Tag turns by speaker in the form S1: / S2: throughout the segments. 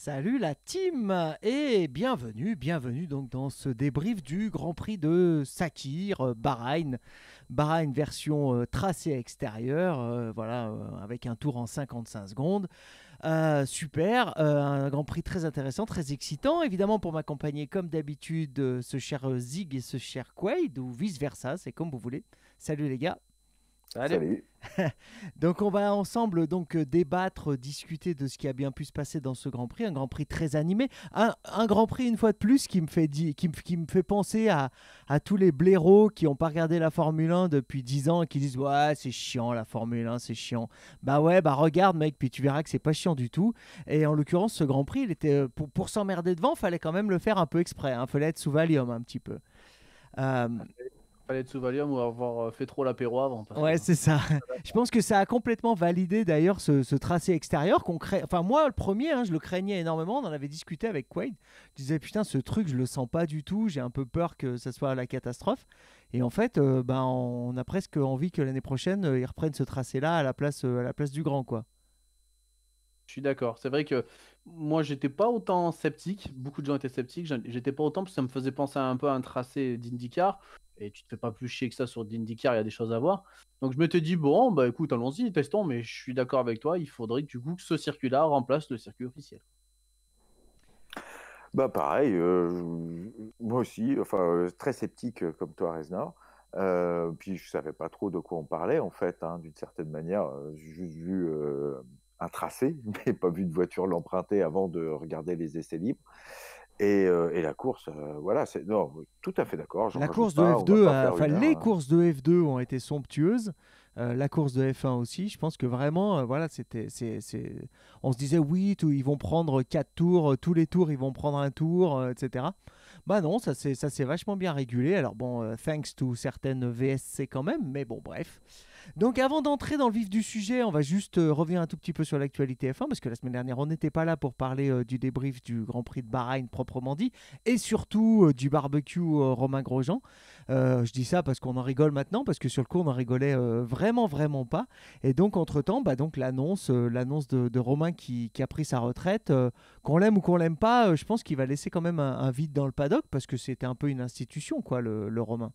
S1: Salut la team et bienvenue, bienvenue donc dans ce débrief du Grand Prix de Sakir, euh, Bahreïn, Bahreïn version tracée euh, tracé extérieur, euh, voilà, avec un tour en 55 secondes. super, un Grand Prix très intéressant, très excitant. Évidemment, pour m'accompagner, comme d'habitude, ce cher Zig et ce cher Quaid, ou vice-versa, c'est comme vous voulez. Salut les gars. Salut. donc on va ensemble donc euh, débattre, discuter de ce qui a bien pu se passer dans ce Grand Prix, un Grand Prix très animé, un, Grand Prix une fois de plus qui me fait, qui, me fait penser à, tous les blaireaux qui n'ont pas regardé la Formule 1 depuis 10 ans et qui disent ouais c'est chiant la Formule 1 c'est chiant. Bah ouais bah regarde mec puis tu verras que c'est pas chiant du tout. Et en l'occurrence ce Grand Prix il était euh, pour, s'emmerder devant fallait quand même le faire un peu exprès, il hein. fallait être sous
S2: Valium un petit peu. Euh, palette sous Valium ou avoir euh, fait trop l'apéro avant. ouais, c'est ça.
S1: je pense que ça a complètement validé d'ailleurs ce, tracé extérieur qu'on crée. Enfin, moi, le premier, hein, je le craignais énormément. On en avait discuté avec Quaid. Je disais, putain, ce truc, je le sens pas du tout. J'ai un peu peur que ça soit la catastrophe. Et en fait, euh, ben, on a presque envie que l'année prochaine, euh, ils reprennent ce tracé-là à, la place, à la place du grand, quoi.
S2: Je suis d'accord. C'est vrai que moi, j'étais pas autant sceptique. Beaucoup de gens étaient sceptiques. J'étais pas autant parce que ça me faisait penser un peu à un tracé d'IndyCar et tu te fais pas plus chier que ça sur DindiCar, il y a des choses à voir. Donc je me m'étais dit, bon, bah écoute, allons-y, testons, mais je suis d'accord avec toi, il faudrait du coup que ce circuit-là remplace le circuit officiel.
S3: Bah pareil, euh, moi aussi, enfin euh, très sceptique euh, comme toi, Reznor. puis je savais pas trop de quoi on parlait en fait, hein, d'une certaine manière, j'ai juste vu un tracé, mais pas vu de voiture l'emprunter avant de regarder les essais libres. Et, la course, voilà, c'est non, tout à fait d'accord. La course de F2, enfin, les
S1: courses de F2 ont été somptueuses. la course de F1 aussi, je pense que vraiment, voilà, c'était, c'est, on se disait oui, ils vont prendre quatre tours, tous les tours, ils vont prendre un tour, etc. Bah non, ça c'est, ça c'est vachement bien régulé. Alors bon, thanks to certaines VSC quand même, mais bon, bref. Donc avant d'entrer dans le vif du sujet, on va juste euh, revenir un tout petit peu sur l'actualité F1, parce que la semaine dernière, on n'était pas là pour parler euh, du débrief du Grand Prix de Bahreïn proprement dit, et surtout euh, du barbecue Romain Grosjean. je dis ça parce qu'on en rigole maintenant, parce que sur le coup, on en rigolait vraiment, vraiment pas. Et donc, entre-temps, bah, donc, l'annonce, l'annonce de, Romain qui, a pris sa retraite, qu'on l'aime ou qu'on l'aime pas, je pense qu'il va laisser quand même un, vide dans le paddock, parce que c'était un peu une institution, quoi, le Romain.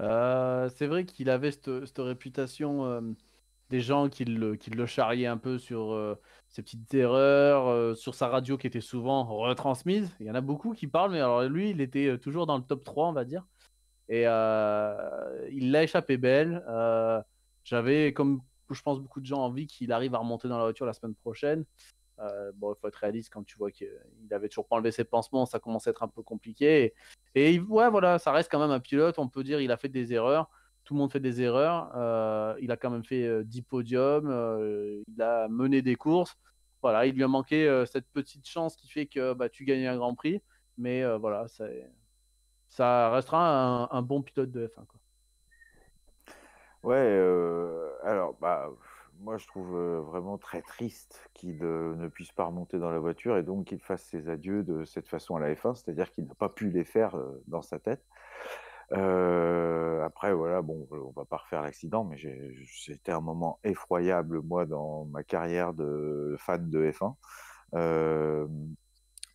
S2: Euh, c'est vrai qu'il avait cette, réputation euh, des gens qui le, charriaient un peu sur euh, ses petites erreurs, sur sa radio qui était souvent retransmise. Il y en a beaucoup qui parlent, mais alors lui, il était toujours dans le top 3, on va dire. Et il l'a échappé belle. J'avais, comme je pense beaucoup de gens, envie qu'il arrive à remonter dans la voiture la semaine prochaine. Euh, bon, il faut être réaliste quand tu vois qu'il avait toujours pas enlevé ses pansements, ça commence à être un peu compliqué. Et, ouais, voilà, ça reste quand même un pilote. On peut dire il a fait des erreurs. Tout le monde fait des erreurs. Euh, il a quand même fait 10 euh, podiums. il a mené des courses. Voilà, il lui a manqué cette petite chance qui fait que bah, tu gagnes un grand prix. Mais voilà, ça restera un, bon pilote de F1.
S3: Ouais, alors, bah moi, je trouve vraiment très triste qu'il ne puisse pas remonter dans la voiture et donc qu'il fasse ses adieux de cette façon à la F1, c'est-à-dire qu'il n'a pas pu les faire dans sa tête. après, voilà, bon, on va pas refaire l'accident, mais c'était un moment effroyable, moi, dans ma carrière de fan de F1.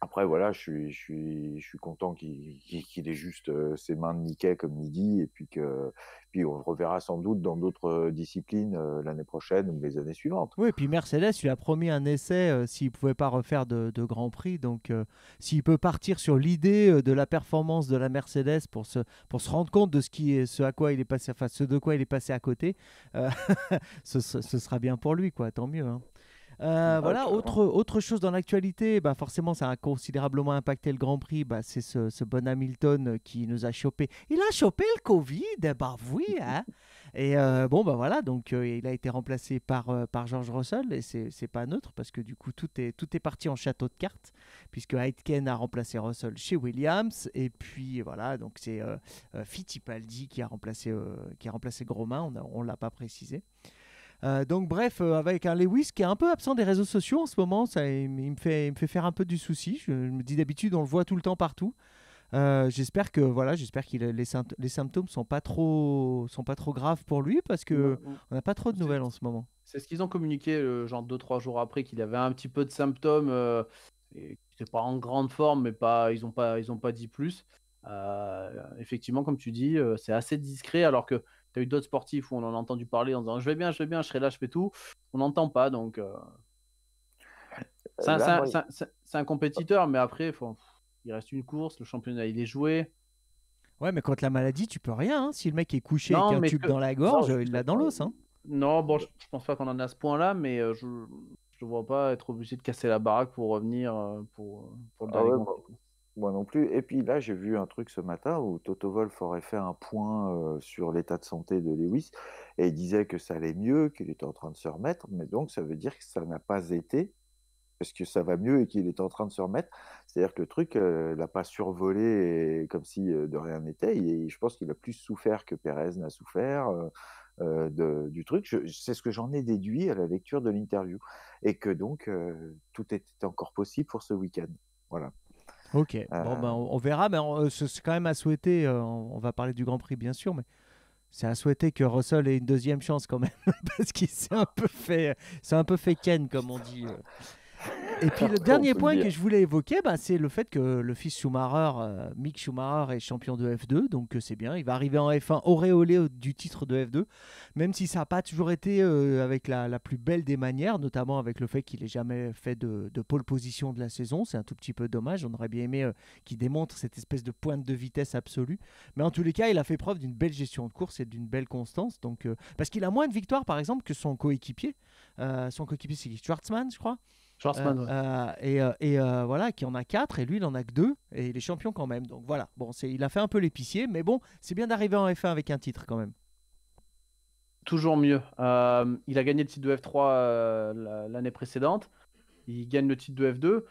S3: Après, voilà, je suis, je suis, je suis content qu'il ait juste ses mains de Mickey, comme il dit, et puis que, puis on le reverra sans doute dans d'autres disciplines l'année prochaine ou les années suivantes.
S1: Oui, et puis Mercedes il a promis un essai s'il ne pouvait pas refaire de, de Grand Prix. Donc, s'il peut partir sur l'idée de la performance de la Mercedes pour se, pour se rendre compte de ce, qui est, ce à quoi il est passé, enfin, ce de quoi il est passé à côté, euh, ce, sera bien pour lui, quoi. Tant mieux. Hein. Euh, voilà, autre, autre chose dans l'actualité, bah forcément, ça a considérablement impacté le Grand Prix. Bah, c'est ce, bon Hamilton euh, qui nous a chopé. Il a chopé le Covid, bah oui. Hein. et euh, bon, bah voilà, donc il a été remplacé par, par George Russell, et c'est pas neutre parce que du coup, tout est, tout est parti en château de cartes, puisque Aitken a remplacé Russell chez Williams, et puis voilà, donc c'est Fittipaldi qui a remplacé, qui a remplacé Gromain, on ne l'a pas précisé. Euh, donc bref, euh, avec un Lewis qui est un peu absent des réseaux sociaux en ce moment, ça, il, me fait, il me fait faire un peu du souci. Je, me dis d'habitude, on le voit tout le temps partout. Euh, j'espère que voilà, j'espère que les, symptômes sont pas trop sont pas trop graves pour lui parce que on n'a pas trop de nouvelles en ce moment.
S2: C'est ce qu'ils ont communiqué genre deux trois jours après qu'il avait un petit peu de symptômes. et c'est pas en grande forme, mais pas ils ont pas ils ont pas dit plus. effectivement, comme tu dis, c'est assez discret alors que tu eu d'autres sportifs où on en a entendu parler en disant je vais bien, je vais bien, je serai là, je fais tout. On n'entend pas donc. Euh, euh, c'est un, compétiteur, mais après, faut... il reste une course, le championnat il est joué.
S1: Ouais, mais contre la maladie, tu peux rien. Hein. Si le mec est couché avec un tube dans la gorge, il
S2: l'a dans l'os. Hein. Non, bon, je, pense pas qu'on en a à ce point-là, mais euh, je ne vois pas être obligé de casser la baraque pour revenir pour, le ah
S3: moi non plus. Et puis là, j'ai vu un truc ce matin où Toto Wolf aurait fait un point euh, sur l'état de santé de Lewis et il disait que ça allait mieux, qu'il était en train de se remettre, mais donc ça veut dire que ça n'a pas été parce que ça va mieux et qu'il est en train de se remettre. C'est-à-dire que le truc il euh, l'a pas survolé comme si euh, de rien n'était. Et, je pense qu'il a plus souffert que Pérez n'a souffert. du truc, c'est ce que j'en ai déduit à la lecture de l'interview, et que donc tout était encore possible pour ce week-end. Voilà.
S1: Ok, bon, ben, euh. on, verra, mais euh, c'est quand même à souhaiter, euh, on, va parler du Grand Prix bien sûr, mais c'est à souhaiter que Russell ait une deuxième chance quand même, parce qu'il s'est un peu fait, c'est un peu fait Ken comme on dit. Et puis le dernier point que je voulais évoquer, bah, c'est le fait que le fils Schumacher, euh, Mick Schumacher, est champion de F2, donc euh, c'est bien. Il va arriver en F1 auréolé du titre de F2, même si ça n'a pas toujours été euh, avec la, la, plus belle des manières, notamment avec le fait qu'il n'ait jamais fait de, de, pole position de la saison. C'est un tout petit peu dommage. On aurait bien aimé qu'il démontre cette espèce de pointe de vitesse absolue. Mais en tous les cas, il a fait preuve d'une belle gestion de course et d'une belle constance. Donc, parce qu'il a moins de victoires, par exemple, que son coéquipier. son coéquipier, c'est Schwartzmann, je crois. Euh, euh, et, euh, voilà, qui en a quatre et lui il en a que deux et il est champion quand même. Donc voilà, bon, c'est, il a fait un peu l'épicier,
S2: mais bon, c'est bien d'arriver en F1 avec un titre quand même. Toujours mieux. il a gagné le titre de F3 l'année précédente. Il gagne le titre de F2.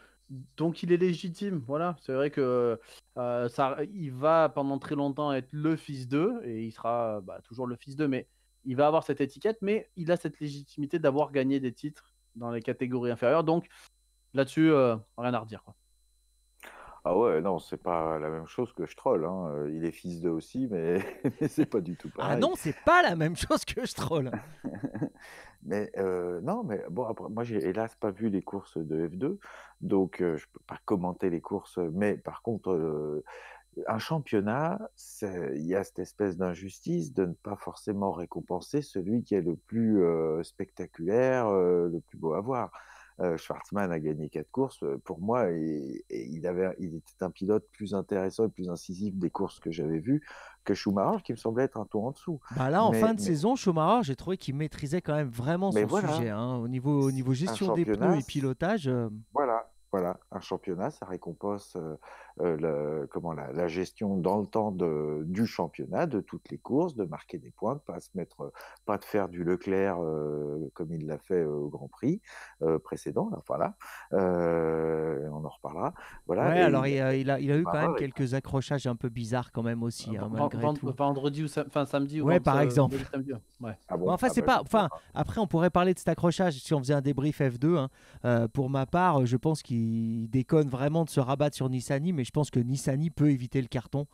S2: Donc il est légitime, voilà. C'est vrai que ça, il va pendant très longtemps être le fils d'eux et il sera bah, toujours le fils d'eux, mais il va avoir cette étiquette, mais il a cette légitimité d'avoir gagné des titres dans les catégories inférieures. Donc là-dessus, euh, rien à redire.
S3: Ah ouais, non, c'est pas la même chose que je troll. Hein. Euh, il est fils d'eux aussi, mais, c'est pas du tout ah pareil. Ah non,
S2: c'est pas la même
S1: chose que je troll.
S3: mais euh, non, mais bon, après, moi j'ai hélas pas vu les courses de F2, donc je peux pas commenter les courses. Mais par contre, un championnat, il y a cette espèce d'injustice de ne pas forcément récompenser celui qui est le plus spectaculaire, le plus beau à voir. Euh, a gagné quatre courses. Pour moi, et, il, était un pilote plus intéressant et plus incisif des courses que j'avais vues que Schumacher, qui me semblait être un tour en dessous. Bah
S1: là, en fin de saison, Schumacher, j'ai trouvé qu'il maîtrisait quand même vraiment son sujet hein, au niveau, au niveau gestion des pneus et pilotage. Euh,
S3: voilà, voilà, un championnat, ça récompense le, comment, la, gestion dans le temps de, du championnat, de toutes les courses, de marquer des points, de pas se mettre, pas de faire du Leclerc comme il l'a fait au Grand Prix précédent. voilà, on en reparlera. Voilà. alors il, a, il, a, eu quand bah, même quelques
S1: accrochages un peu bizarres quand même aussi, ah, hein, malgré tout.
S2: Vendredi ou samedi ou. Ouais, par exemple. enfin, c'est pas.
S1: Enfin, après, on pourrait parler de cet accrochage si on faisait un débrief F2. Hein, euh, pour ma part, je pense qu'il il déconne vraiment de se rabattre sur Nissani, mais je pense que Nissani peut éviter le carton.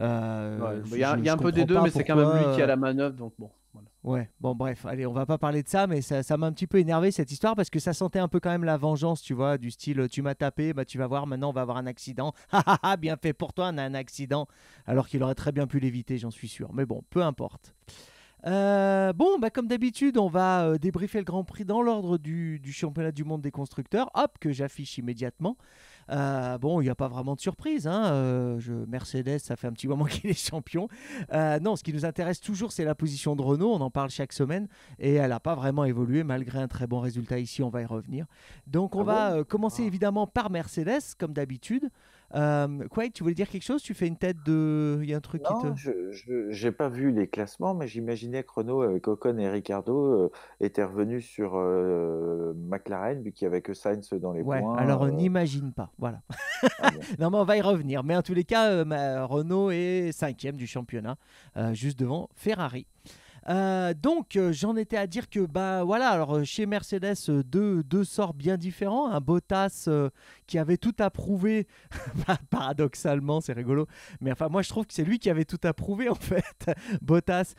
S1: Euh, il y a, un peu des deux, mais c'est quand même lui qui a la euh,
S2: manœuvre, donc bon.
S1: Ouais, bon bref, allez, on va pas parler de ça, mais ça, m'a un petit peu énervé cette histoire parce que ça sentait un peu quand même la vengeance, tu vois, du style tu m'as tapé, bah tu vas voir, maintenant on va avoir un accident, bien fait pour toi, on a un accident, alors qu'il aurait très bien pu l'éviter, j'en suis sûr, mais bon, peu importe. Euh, bon, bah, comme d'habitude, on va euh, débriefer le Grand Prix dans l'ordre du, championnat du monde des constructeurs. Hop, que j'affiche immédiatement. Euh, bon, il n'y a pas vraiment de surprise. Hein. Je, Mercedes, ça fait un petit moment qu'il est champion. non, ce qui nous intéresse toujours, c'est la position de Renault. On en parle chaque semaine et elle n'a pas vraiment évolué malgré un très bon résultat ici. On va y revenir. Donc, on ah va commencer ah. évidemment par Mercedes, comme d'habitude. Euh, quoi, tu voulais dire quelque chose Tu fais une tête de. Il y a un truc qui te.
S3: Je n'ai pas vu les classements, mais j'imaginais que Renault avec euh, Ocon et Ricardo euh, étaient revenus sur euh, McLaren, vu qu'il n'y avait que Sainz dans les ouais, points. Alors n'imagine pas,
S1: voilà. Ah non, mais on va y revenir. Mais en tous les cas, Renault est cinquième du championnat, juste devant Ferrari. Euh, donc euh, j'en étais à dire que bah voilà alors euh, chez Mercedes deux, deux sorts bien différents un Bottas qui avait tout approuvé bah, paradoxalement c'est rigolo mais enfin moi je trouve que c'est lui qui avait tout approuvé en fait Bottas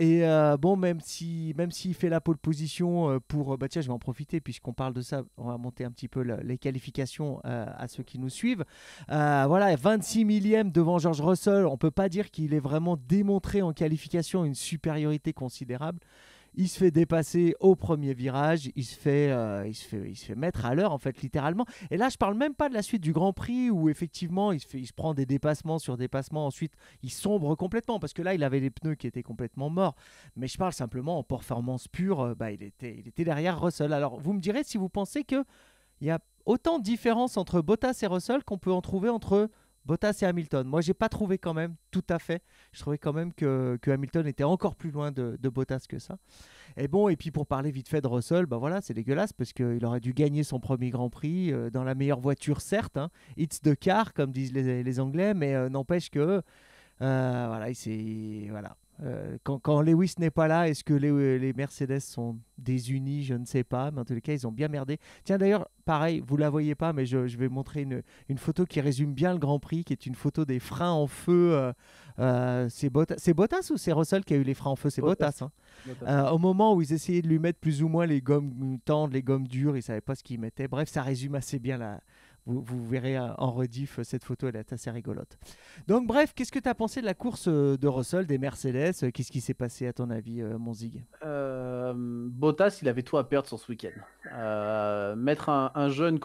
S1: et bon même si même s'il fait la pole position pour bah tiens je vais en profiter puisqu'on parle de ça on va monter un petit peu les qualifications à ceux qui nous suivent voilà 26 millième devant George Russell on peut pas dire qu'il est vraiment démontré en qualification une super considérable. Il se fait dépasser au premier virage, il se fait, euh, il se fait, il se fait mettre à l'heure en fait littéralement. Et là, je parle même pas de la suite du Grand Prix où effectivement il se, prend des dépassements sur dépassements. Ensuite, il sombre complètement parce que là, il avait les pneus qui étaient complètement morts. Mais je parle simplement en performance pure, euh, bah, il était, il était derrière Russell. Alors, vous me direz si vous pensez que il y a autant de différence entre Bottas et Russell qu'on peut en trouver entre Bottas et Hamilton. Moi, j'ai pas trouvé quand même tout à fait. Je trouvais quand même que, Hamilton était encore plus loin de, de, Bottas que ça. Et bon, et puis pour parler vite fait de Russell, bah voilà, c'est dégueulasse parce qu'il aurait dû gagner son premier Grand Prix euh, dans la meilleure voiture, certes. Hein. It's the car, comme disent les, Anglais, mais euh, n'empêche que euh, voilà, il voilà. Euh, quand, Lewis n'est pas là, est-ce que euh, les, Mercedes sont désunis Je ne sais pas, mais en tous les cas, ils ont bien merdé. Tiens, d'ailleurs, pareil, vous la voyez pas, mais je, vais montrer une, photo qui résume bien le Grand Prix, qui est une photo des freins en feu. Euh, c'est Bottas, ou c'est Russell qui a eu les freins en feu C'est Bottas. Bottas. Hein. au moment où ils essayaient de lui mettre plus ou moins les gommes tendres, les gommes dures, ils ne savaient pas ce qu'ils mettaient. Bref, ça résume assez bien la, vous, verrez euh, en rediff euh, cette photo, elle est assez rigolote. Donc bref, qu'est-ce que tu as pensé de la course euh, de Russell, des Mercedes Qu'est-ce qui s'est passé à ton avis, Monzig
S2: euh, Bottas, il avait tout à perdre sur ce week-end. mettre un, jeune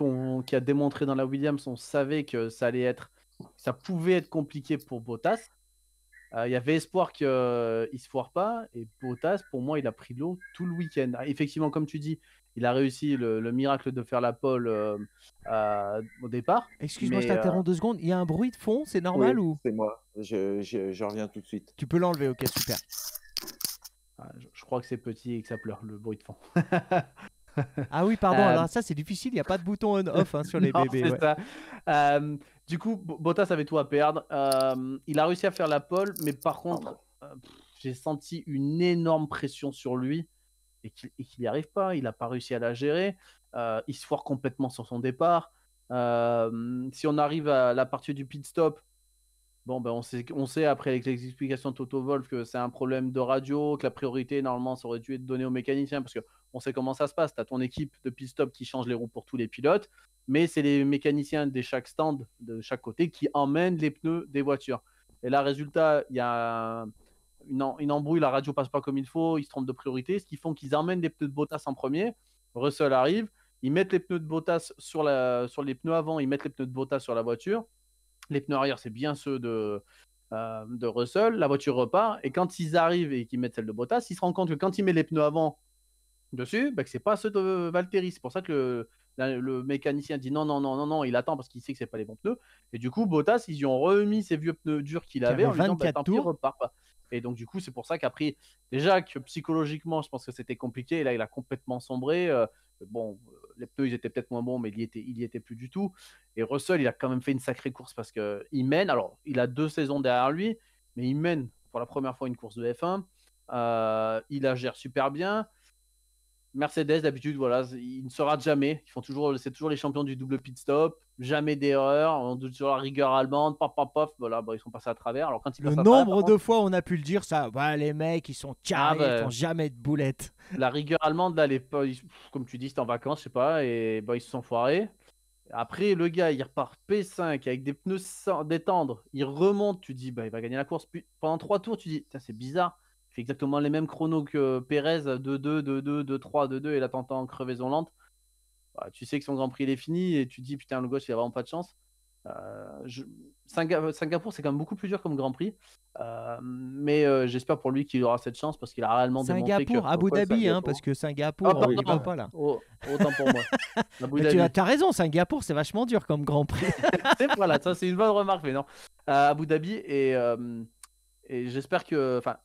S2: qui a démontré dans la Williams, on savait que ça allait être, ça pouvait être compliqué pour Bottas. Il y avait espoir qu'il ne se foire pas. Et Bottas, pour moi, il a pris l'eau tout le week-end. Ah, effectivement, comme tu dis, il a réussi le, miracle de faire la pole euh, au départ. Excuse-moi, je euh, t'interromps
S1: deux secondes. Il y a un bruit de fond, c'est
S2: normal ou C'est moi. Je, reviens tout de suite. Tu peux l'enlever, ok, super. Ah, je, crois que c'est petit et que ça pleure le bruit de fond. ah oui, pardon. Euh, alors ça, c'est difficile. Il n'y a pas de bouton on/off hein, sur les bébés. Ça. du coup, Bottas avait tout à perdre. il a réussi à faire la pole, mais par contre j'ai senti une énorme pression sur lui et qu'il n'y arrive pas. Il n'a pas réussi à la gérer. Euh, il se foire complètement sur son départ. Euh, si on arrive à la partie du pit stop, bon, ben on, sait, on sait après avec les explications de Toto Wolf que c'est un problème de radio, que la priorité normalement ça aurait dû être donnée aux mécaniciens parce que on sait comment ça se passe. Tu as ton équipe de pit stop qui change les roues pour tous les pilotes, mais c'est les mécaniciens de chaque stand, de chaque côté, qui emmènent les pneus des voitures. Et là, résultat, il y a une, embrouille, la radio passe pas comme il faut, ils se trompent de priorité, ce qui font qu'ils emmènent Les pneus de Bottas en premier. Russell arrive, ils mettent les pneus de Bottas sur, la, sur les pneus avant, ils mettent les pneus de Bottas sur la voiture. Les pneus arrière, c'est bien ceux de, euh, de Russell. La voiture repart. Et quand ils arrivent et qu'ils mettent celle de Bottas, ils se rendent compte que quand ils mettent les pneus avant dessus, bah, que c'est pas ceux de Valtteri. C'est pour ça que le, mécanicien dit non, non, non, non, non, il attend parce qu'il sait que c'est pas les bons pneus. Et du coup, Bottas, ils y ont remis ces vieux pneus durs qu'il avait en lui et donc, du coup, c'est pour ça qu'après, déjà que psychologiquement, je pense que c'était compliqué. Et là, il a complètement sombré. Euh, bon, euh, les pneus ils étaient peut-être moins bons, mais il n'y était, plus du tout. Et Russell, il a quand même fait une sacrée course parce qu'il mène. Alors, il a deux saisons derrière lui, mais il mène pour la première fois une course de F1. Euh, il la gère super bien. Mercedes, d'habitude, voilà, il ne se jamais. Ils font toujours, c'est toujours les champions du double pit stop, jamais d'erreur. On doute sur la rigueur allemande, pop, pop, pop. Voilà, ils sont passés à travers. Alors le nombre
S1: de fois on a pu le dire, ça, voilà les mecs, ils sont ah, carrés, ils ben, font jamais de boulettes.
S2: La rigueur allemande, là, les, comme tu dis, c'était en vacances, je sais pas, et bah, ils se sont foirés. Après, le gars, il repart P5 avec des pneus sans détendre, il remonte, tu dis, bah, il va gagner la course. pendant trois tours, tu dis, c'est bizarre fait exactement les mêmes chronos que euh, Pérez, 2-2, 2-2, 2-3, 2-2, et là t'entends crevaison lente. Bah, tu sais que son Grand Prix il est fini et tu te dis putain le gauche il a vraiment pas de chance. Euh, Singapour c'est quand même beaucoup plus dur comme Grand Prix, euh, mais j'espère pour lui qu'il aura cette chance parce qu'il a réellement Singapour, démontré que Abu Dhabi hein, parce que
S1: Singapour ah, pardon, on pas là.
S2: autant pour moi. Tu as,
S1: raison Singapour c'est vachement dur comme Grand Prix.
S2: voilà ça c'est une bonne remarque mais non Abu Dhabi et et j'espère que enfin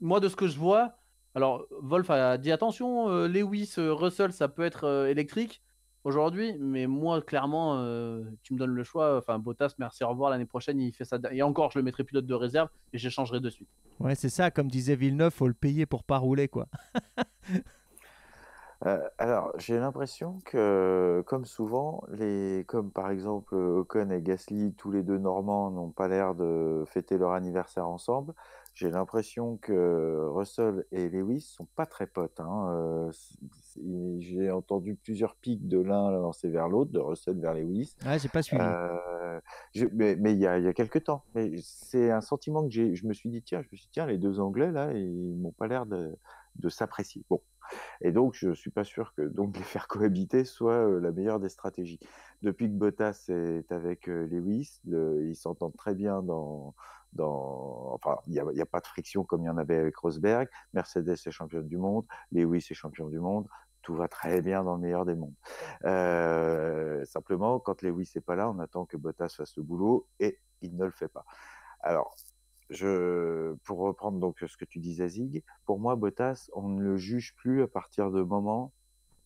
S2: moi, de ce que je vois, alors Wolf a dit attention, euh, Lewis, euh, Russell, ça peut être euh, électrique aujourd'hui, mais moi, clairement, tu me donnes le choix. Enfin, Bottas, merci, au revoir l'année prochaine. Il fait ça. Et encore, je le mettrai pilote de réserve et j'échangerai de suite.
S1: Ouais, c'est ça. Comme disait Villeneuve, faut le payer pour pas rouler, quoi.
S2: Euh,
S3: alors, j'ai l'impression que, comme souvent, les, comme par exemple euh, Ocon et Gasly, tous les deux Normands, n'ont pas l'air de fêter leur anniversaire ensemble. J'ai l'impression que Russell et Lewis sont pas très potes. Hein, euh, j'ai entendu plusieurs pics de l'un lancé vers l'autre, de Russell vers Lewis. Ouais, j'ai pas suivi. mais il y a, y quelques temps. Mais c'est un sentiment que j'ai. Je me suis dit tiens, je me suis tiens, les deux Anglais là, ils n'ont pas l'air de, de s'apprécier. Bon, et donc, je ne suis pas sûr que donc, les faire cohabiter soit euh, la meilleure des stratégies. Depuis que Bottas est avec euh, Lewis, ils s'entendent très bien dans. enfin, il n'y a, pas de friction comme il y en avait avec Rosberg. Mercedes est championne du monde, Lewis est champion du monde. Tout va très mmh. bien dans le meilleur des mondes. Euh, simplement, quand Lewis n'est pas là, on attend que Bottas fasse le boulot et il ne le fait pas. Alors, je, pour reprendre donc ce que tu dis Azig, pour moi, Bottas, on ne le juge plus à partir du moment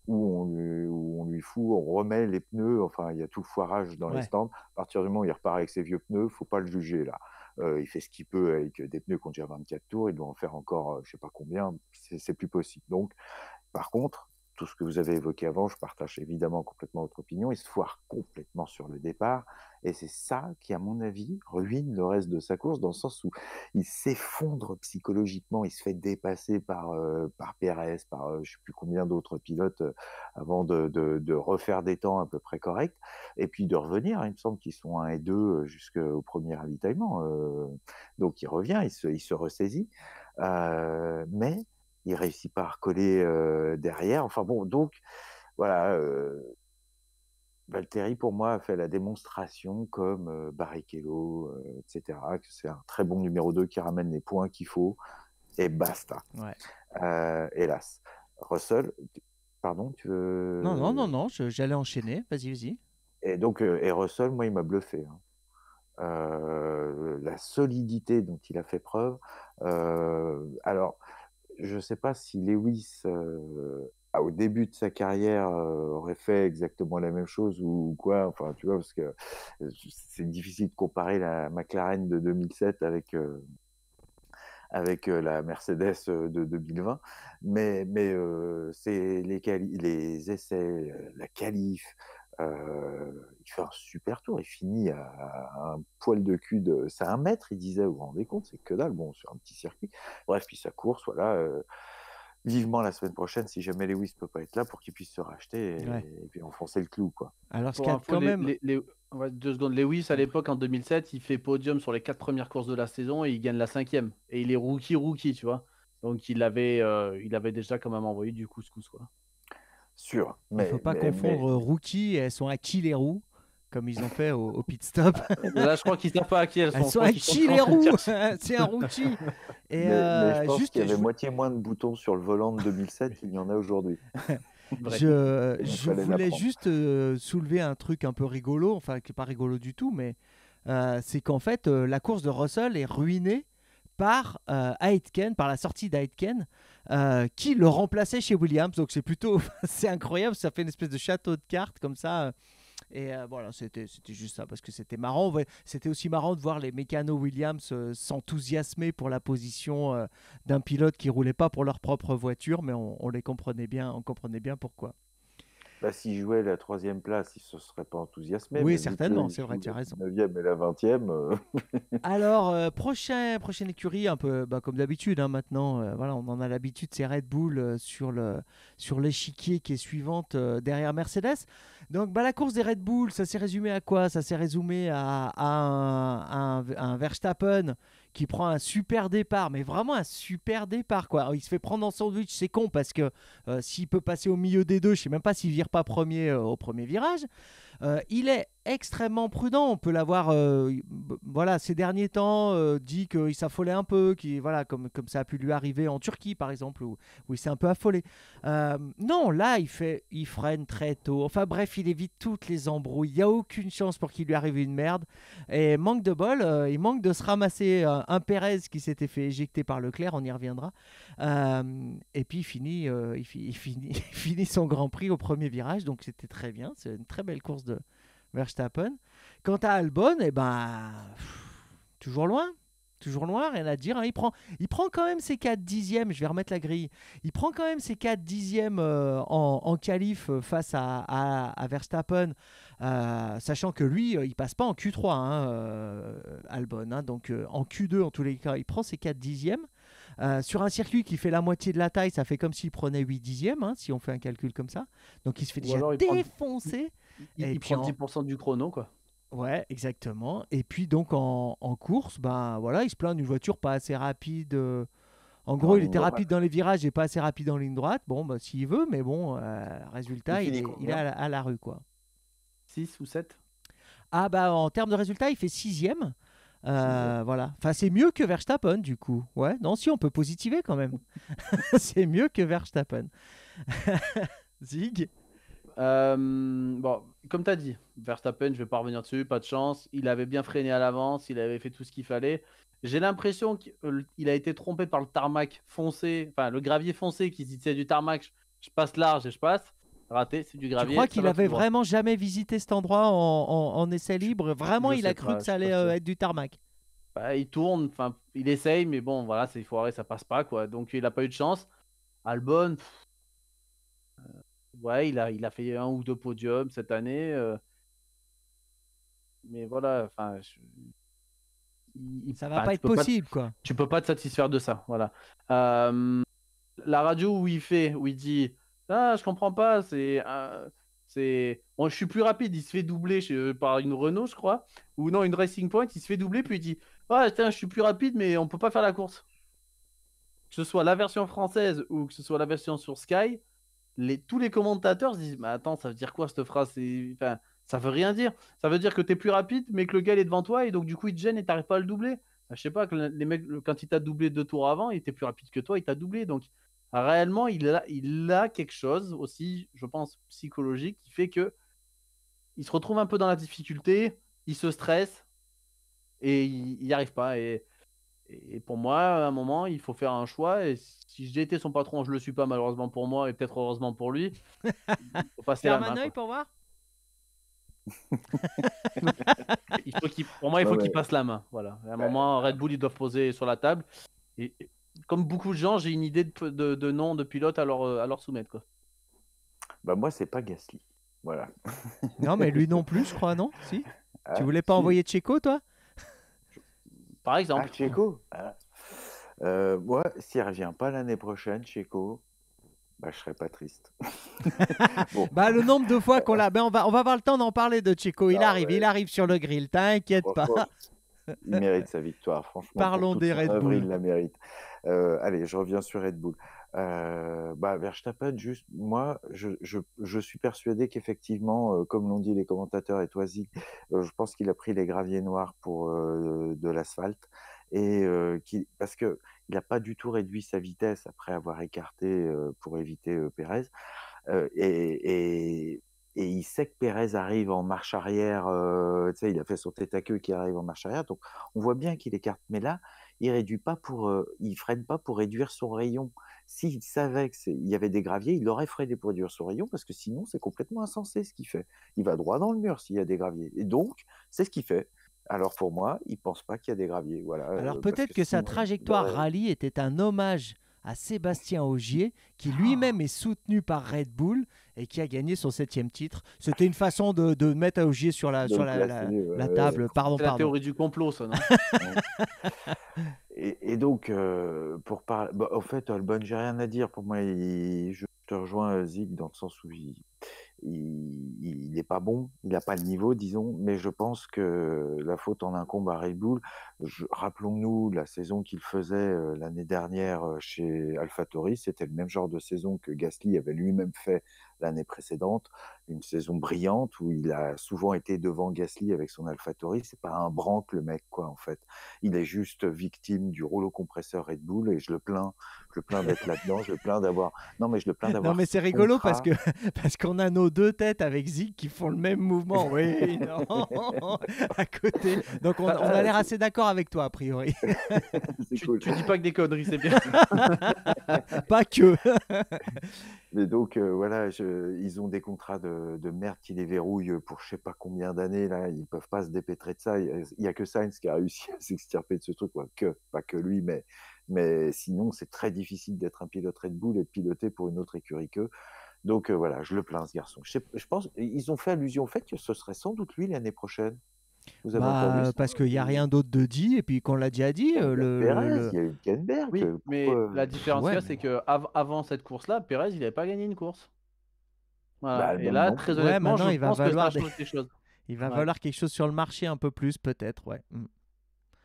S3: où on lui, fout, on remet les pneus, enfin, il y a tout foirage dans les stands. À partir du moment où il repart avec ses vieux pneus, faut pas le juger là. Euh, il fait ce qu'il peut avec des pneus qu'on déjà 24 tours, il doit en faire encore euh, je sais pas combien, c'est plus possible. Donc, par contre, tout ce que vous avez évoqué avant, je partage évidemment complètement votre opinion, il se foire complètement sur le départ, et c'est ça qui, à mon avis, ruine le reste de sa course, dans le sens où il s'effondre psychologiquement, il se fait dépasser par, euh, par Pérez, par euh, je ne sais plus combien d'autres pilotes, euh, avant de, refaire des temps à peu près corrects, et puis de revenir, hein, il me semble qu'ils sont 1 et 2 jusqu'au premier ravitaillement, donc il revient, il se, il se ressaisit, mais il réussit pas à recoller derrière. Enfin bon, donc voilà, euh, Valtteri pour moi a fait la démonstration comme euh, Barrichello, etc. Que c'est un très bon numéro 2 qui ramène les points qu'il faut et basta. hélas, Russell, pardon, tu veux Non
S1: non non non, j'allais enchaîner. Vas-y vas-y.
S3: Et donc et Russell, moi il m'a bluffé. Hein. la solidité dont il a fait preuve. alors, je ne sais pas si Lewis, au début de sa carrière, aurait fait exactement la même chose ou, quoi. Enfin, tu vois, parce que c'est difficile de comparer la McLaren de 2007 avec. avec la Mercedes de 2020, mais, mais c'est les, les essais, la qualif, il fait un super tour, il finit à un poil de cul de. C'est un mètre, il disait, vous vous rendez compte, c'est que dalle, bon, sur un petit circuit. Bref, puis sa course, voilà. Euh, vivement la semaine prochaine, si jamais Lewis peut pas être là, pour qu'il puisse se racheter et, puis enfoncer le clou, quoi. Alors, ce a quand même.
S2: Les, deux secondes. Lewis, à l'époque, en 2007, il fait podium sur les quatre premières courses de la saison et il gagne la cinquième. Et il est rookie-rookie, tu vois. Donc, il avait, euh, il avait déjà quand même envoyé du couscous, quoi. Sûr.
S3: Mais, il ne faut pas confondre
S1: rookie, elles sont à qui les roues comme ils ont fait au, pit stop. Là, je crois qu'ils ne savent pas à qui elles sont. les C'est un routier.
S2: Et euh, je pense juste, qu'il y avait
S3: moitié moins de boutons sur le volant de 2007 qu'il y en a aujourd'hui. je, voulais juste
S1: euh, soulever un truc un peu rigolo, enfin qui n'est pas rigolo du tout, mais euh, c'est qu'en fait la course de Russell est ruinée par Aitken, par la sortie d'Aitken, qui le remplaçait chez Williams. Donc c'est plutôt, c'est incroyable, ça fait une espèce de château de cartes comme ça et euh, voilà, c'était juste ça, parce que c'était marrant. C'était aussi marrant de voir les mécanos Williams euh, s'enthousiasmer pour la position euh, d'un pilote qui roulait pas pour leur propre voiture, mais on les comprenait bien, on comprenait bien pourquoi.
S3: Bah, s'il jouait la troisième place, il ne se serait pas enthousiasmé. Oui, certainement, c'est vrai, tu as raison. La 9 et la 20e. Euh.
S1: Alors, euh, prochain, prochaine écurie, un peu bah, comme d'habitude, hein, maintenant, euh, voilà, on en a l'habitude, c'est Red Bull sur l'échiquier sur qui est suivante derrière Mercedes. Donc, bah, la course des Red Bull, ça s'est résumé à quoi Ça s'est résumé à, un, à un Verstappen qui prend un super départ, mais vraiment un super départ quoi. il se fait prendre en sandwich, c'est con parce que euh, s'il peut passer au milieu des deux, je sais même pas s'il vire pas premier euh, au premier virage. Euh, il est extrêmement prudent. On peut l'avoir, euh, voilà, ces derniers temps, euh, dit qu'il s'affolait un peu, qui, voilà, comme, comme ça a pu lui arriver en Turquie, par exemple, où, où il s'est un peu affolé. Euh, non, là, il, fait, il freine très tôt. Enfin bref, il évite toutes les embrouilles. Il n'y a aucune chance pour qu'il lui arrive une merde. Et manque de bol, il manque de se ramasser un Pérez qui s'était fait éjecter par Leclerc, on y reviendra. et puis il, finit, il finit son Grand Prix au premier virage, donc c'était très bien. C'est une très belle course de, Verstappen. Quant à Albon, eh ben, toujours loin. Toujours loin, rien à dire. Hein. Il, prend, il prend quand même ses 4 dixièmes, je vais remettre la grille. Il prend quand même ses 4 dixièmes euh, en, en qualif euh, face à, à, Verstappen, euh, sachant que lui, il passe pas en Q3, hein, Albon. Hein. donc en Q2, en tous les cas, il prend ses 4 dixièmes. sur un circuit qui fait la moitié de la taille, ça fait comme s'il prenait 8 dixièmes, si on fait un calcul comme ça. Donc il se fait déjà défoncer.
S2: Il, et prend 10% du chrono, quoi.
S1: Ouais, exactement. Et puis donc en, course, ben voilà, il se plaint d'une voiture pas assez rapide. Euh, en gros, il était rapide dans les virages et pas assez rapide en ligne droite. Bon, ben, s'il veut, mais bon, euh, résultat, il, est, à, la, rue, quoi.
S2: 6 ou 7
S1: Ah, bah en termes de résultat, il fait 6ème. Euh, voilà. Enfin, c'est mieux que Verstappen, du coup. Ouais, non, si, on peut positiver quand même. c'est mieux que Verstappen.
S2: Zig euh, bon, comme tu as dit, Verstappen, je vais pas revenir dessus, pas de chance. Il avait bien freiné à l'avance, il avait fait tout ce qu'il fallait. J'ai l'impression qu'il a été trompé par le tarmac foncé, enfin le gravier foncé qui dit c'est du tarmac, je passe large et je passe. Raté, c'est du gravier. Je crois qu'il avait vraiment
S1: jamais visité cet endroit en, essai libre. Vraiment, il a cru que ça allait euh, être du tarmac.
S2: Bah, il tourne, enfin, il essaye, mais bon, voilà, c'est foiré, ça passe pas, quoi. Donc, il a pas eu de chance. Albon, ouais, il a, il a fait un ou deux podiums cette année. Euh. mais voilà, enfin. Ça va bah, pas être possible, Tu quoi. Tu peux pas te satisfaire de ça, voilà. la radio où il fait, où il dit Ah, je comprends pas, c'est. c'est je suis plus rapide, il se fait doubler euh, par une Renault, je crois, ou non, une Racing Point, il se fait doubler, puis il dit «Ah, je suis plus rapide, mais on peut pas faire la course. Que ce soit la version française ou que ce soit la version sur Sky, tous les commentateurs se disent attends, ça veut dire quoi cette phrase enfin, Ça veut rien dire. Ça veut dire que tu es plus rapide, mais que le gars est devant toi et donc du coup il te gêne et t'arrives pas à le doubler. Bah, je sais pas, que les mecs, quand il t'a doublé deux tours avant, il était plus rapide que toi, il t'a doublé. Donc réellement, il a, a quelque chose aussi, je pense, psychologique qui fait que il se retrouve un peu dans la difficulté, il se stresse et il n'y arrive pas. Et et pour moi, à un moment, il faut faire un choix. Et si j'étais son patron, je le suis pas malheureusement pour moi et peut-être heureusement pour lui. Faut passer la main. Un
S1: pour voir.
S2: il faut pour moi, il faut qu'il passe la main. Voilà. À un bah, moment, Red Bull, ils doivent poser sur la table. Et, comme beaucoup de gens, j'ai une idée de, de, nom de pilote à leur, à leur soumettre. Quoi.
S3: Bah moi, c'est pas Gasly.
S2: Voilà.
S1: non, mais lui non plus, je crois, non Si ne Tu ah, voulais pas envoyer Checo, toi
S2: par ah, exemple.
S3: Ah, Moi, s'il ne revient pas l'année prochaine, chico bah, je serai pas triste. bah, le nombre de fois qu'on l'a. Ben,
S1: on, va, on va avoir le temps d'en parler de Chico. Il ah arrive, il arrive sur le grill, t'inquiète pas.
S3: il mérite sa victoire, franchement. Parlons des Red Bull. il la mérite. Euh, allez, je reviens sur Red Bull bah, Verstappen, juste, moi, je, suis persuadé qu'effectivement, comme l'ont dit les commentateurs et je pense qu'il a pris les graviers noirs pour de l'asphalte et parce qu'il n'a pas du tout réduit sa vitesse après avoir écarté pour éviter Pérez et, il sait que Pérez arrive en marche arrière, il a fait son tête à queue qui arrive en marche arrière, donc on voit bien qu'il écarte. Mais là, il réduit pas pour, il freine pas pour réduire son rayon. S'il savait qu'il y avait des graviers, il aurait freiné pour réduire son rayon parce que sinon c'est complètement insensé ce qu'il fait. Il va droit dans le mur s'il y a des graviers. Et donc c'est ce qu'il fait. Alors pour moi, il pense pas qu'il y a des graviers. Voilà. Alors peut-être que, sa trajectoire
S1: rallye était un hommage à Sébastien Augier, qui ah. lui-même est soutenu par Red Bull et qui a gagné son septième titre. C'était une façon de, mettre Ogier Augier sur la, la, table. Pardon, pardon. la théorie
S2: du complot, ça, non
S3: Et, donc, euh, pour parler. en bah, fait, Albon, j'ai rien à dire. Pour moi, je te rejoins, Zig, dans le sens où il il n'est pas bon, il n'a pas le niveau, disons, mais je pense que la faute en incombe à Red Bull. Rappelons-nous la saison qu'il faisait euh, l'année dernière euh, chez AlphaTauri, c'était le même genre de saison que Gasly avait lui-même fait l'année précédente, une saison brillante où il a souvent été devant Gasly avec son AlphaTauri. C'est pas un branque le mec quoi en fait. Il est juste victime du rouleau compresseur Red Bull et je le plains, je le plains d'être là-dedans, je le plains d'avoir. Non mais je le plains d'avoir. Non mais c'est rigolo parce que
S1: parce qu'on a nos deux têtes avec Zig qui font le même mouvement. Oui, non, à côté. Donc on, a l'air assez d'accord avec toi a priori. tu, tu dis pas que des conneries, c'est bien. pas
S3: que. Mais donc, euh, voilà, ils ont des contrats de, merde qui les verrouillent euh, pour je sais pas combien d'années, là. Ils peuvent pas se dépêtrer de ça. Il n'y a que Sainz qui a réussi à s'extirper de ce truc, quoi. Que, pas que lui, mais, sinon, c'est très difficile d'être un pilote Red Bull et de piloter pour une autre écurie que. Donc, euh, voilà, je le plains, ce garçon. Je, pense, ils ont fait allusion au fait que ce serait sans doute lui l'année prochaine. Bah,
S1: parce qu'il n'y a rien d'autre de dit, et puis qu'on l'a déjà dit. Euh, le, Pérez, il y a eu
S3: Kenberg. Oui, euh,
S2: mais la euh, différence, c'est que c'est qu'avant cette course-là, Pérez, il n'avait pas gagné une course. Bah, et là, très honnêtement, je il va falloir valoir des... quelque chose. Il va
S1: quelque chose sur le marché un peu plus, peut-être, ouais. Mm.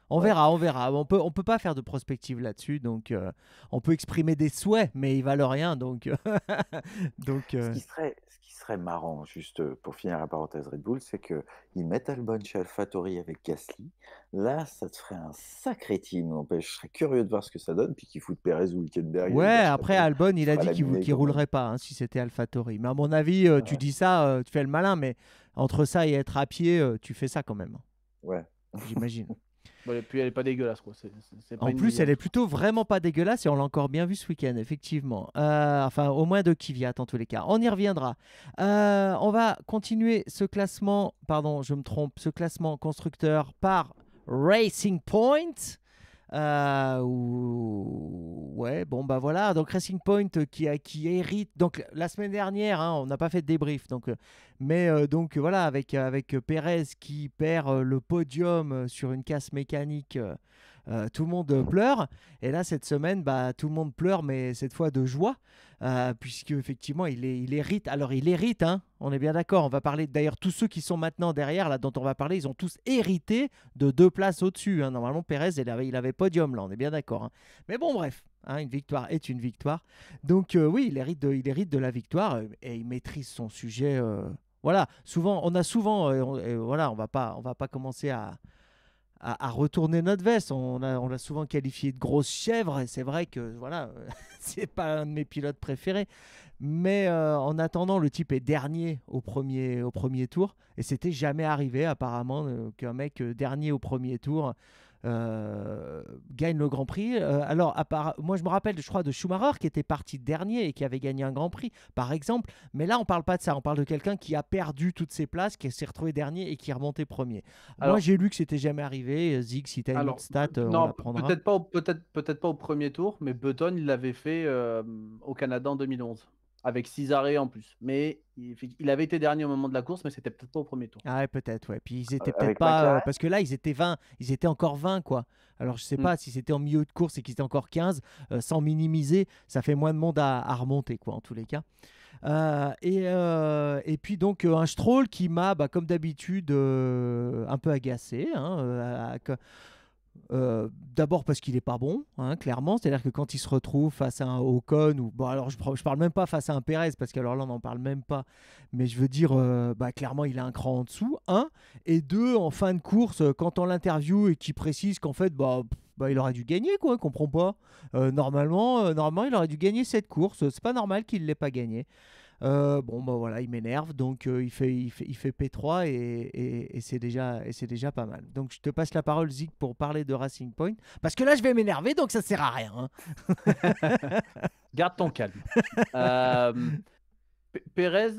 S1: On verra, on verra. On peut, on peut pas faire de prospective là-dessus, donc euh, on peut exprimer des souhaits, mais ils valent rien, donc. Euh, donc ce, euh, qui
S3: serait, ce qui serait marrant, juste pour finir la parenthèse Red Bull, c'est que ils mettent Albon chez AlphaTauri avec Gasly. Là, ça te ferait un sacré team. je serais curieux de voir ce que ça donne, puis qu'ils fout Perez ou Hülkenberg. Ouais, après Albon, il a dit qu'il ne roulerait
S1: pas hein, si c'était AlphaTauri. Mais à mon avis, tu dis ça, tu fais le malin, mais entre ça et être à pied, tu fais ça quand même. Hein. Ouais. J'imagine.
S2: et puis elle est pas dégueulasse en plus, elle est
S1: plutôt vraiment pas dégueulasse et on l'a encore bien vu ce week-end, effectivement. Euh, enfin, au moins de Kvyat en tous les cas. On y reviendra. Euh, on va continuer ce classement, pardon, je me trompe, ce classement constructeur par Racing Point ah ouais, bon bah voilà. Donc Racing Point euh, qui, qui hérite. Donc la semaine dernière, hein, on n'a pas fait de débrief. Donc, euh, mais donc voilà, avec, avec Perez qui perd le podium sur une casse mécanique euh, tout le monde euh, pleure. Et là, cette semaine, bah, tout le monde pleure, mais cette fois de joie, euh, puisque effectivement, il, hérite. Alors, il hérite, hein, on est bien d'accord. On va parler d'ailleurs, tous ceux qui sont maintenant derrière, là, dont on va parler, ils ont tous hérité de deux places au-dessus. Hein. Normalement, Pérez, il avait, podium, là, on est bien d'accord. Hein. Mais bon, bref. une victoire est une victoire. Donc euh, oui, il hérite, de, il hérite de la victoire et il maîtrise son sujet. voilà, souvent, on a souvent, voilà, on va pas, on va pas commencer à, à, retourner notre veste. On, l'a souvent qualifié de grosse chèvre, et c'est vrai que voilà, c'est pas un de mes pilotes préférés. Mais euh, en attendant, le type est dernier au premier, au premier tour, et c'était jamais arrivé apparemment euh, qu'un mec euh, dernier au premier tour euh, gagne le Grand Prix. Euh, alors, moi, je me rappelle, je crois, de Schumacher qui était parti dernier et qui avait gagné un Grand Prix, par exemple. Mais là, on parle pas de ça. On parle de quelqu'un qui a perdu toutes ses places, qui s'est retrouvé dernier et qui est remonté premier. moi, j'ai lu que c'était jamais arrivé. Zig, si tu une autre stat, on Peut-être
S2: pas, peut-être, peut-être pas au premier tour, mais Button, il l'avait fait euh, au Canada en 2011 avec six arrêts en plus. Mais il avait été dernier au moment de la course, mais c'était peut-être pas au premier tour.
S1: Ah ouais, peut-être, ouais. Puis ils étaient peut-être pas. Euh, parce que là, ils étaient 20, ils étaient encore 20, quoi. Alors je sais mm. pas si c'était en milieu de course et qu'ils étaient encore 15, euh, sans minimiser, ça fait moins de monde à, remonter, quoi, en tous les cas. Euh, et, et, puis donc un Stroll qui m'a, bah, comme d'habitude, un peu agacé. Hein, euh, d'abord parce qu'il est pas bon, hein, clairement. C'est-à-dire que quand il se retrouve face à un Ocon ou alors je, parle même pas face à un Perez parce qu'alors là on n'en parle même pas. Mais je veux dire, euh, bah, clairement il a un cran en dessous. Un et deux en fin de course euh, quand on l'interview et qu'il précise qu'en fait bah, bah il aurait dû gagner, quoi, comprends pas. normalement, normalement, il aurait dû gagner cette course. C'est pas normal qu'il ne l'ait pas gagné. Euh, bon, ben voilà, il m'énerve, donc euh, il, fait, il, fait, il fait P3 et, c'est déjà, et déjà pas mal. Donc je te passe la parole, Zig, pour parler de Racing Point. Parce que là, je vais m'énerver, donc ça sert à rien. Hein.
S2: Garde ton calme. Euh, Pérez,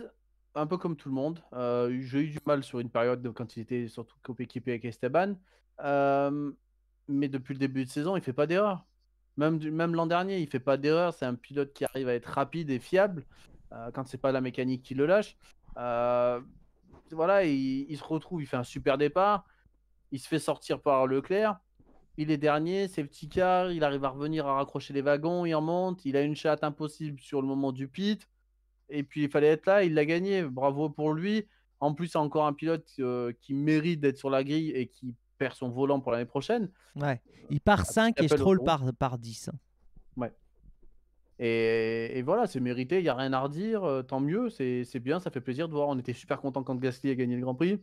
S2: un peu comme tout le monde, j'ai eu du mal sur une période quand il était surtout coéquipé avec Esteban. mais depuis le début de saison, il fait pas d'erreur. Même, même l'an dernier, il fait pas d'erreur. C'est un pilote qui arrive à être rapide et fiable. Euh, quand c'est pas la mécanique qui le lâche. Euh, voilà, il, se retrouve, il fait un super départ, il se fait sortir par Leclerc, il est dernier, c'est petit car, il arrive à revenir à raccrocher les wagons, il remonte, il a une chatte impossible sur le moment du pit, et puis il fallait être là, il l'a gagné, bravo pour lui. En plus, c'est encore un pilote euh, qui mérite d'être sur la grille et qui perd son volant pour l'année prochaine.
S1: Ouais. Il part 5 ah, et Stroll par par 10. Ouais.
S2: Et, voilà, c'est mérité, il n'y a rien à redire, euh, tant mieux, c'est bien, ça fait plaisir de voir. On était super content quand Gasly a gagné le Grand Prix.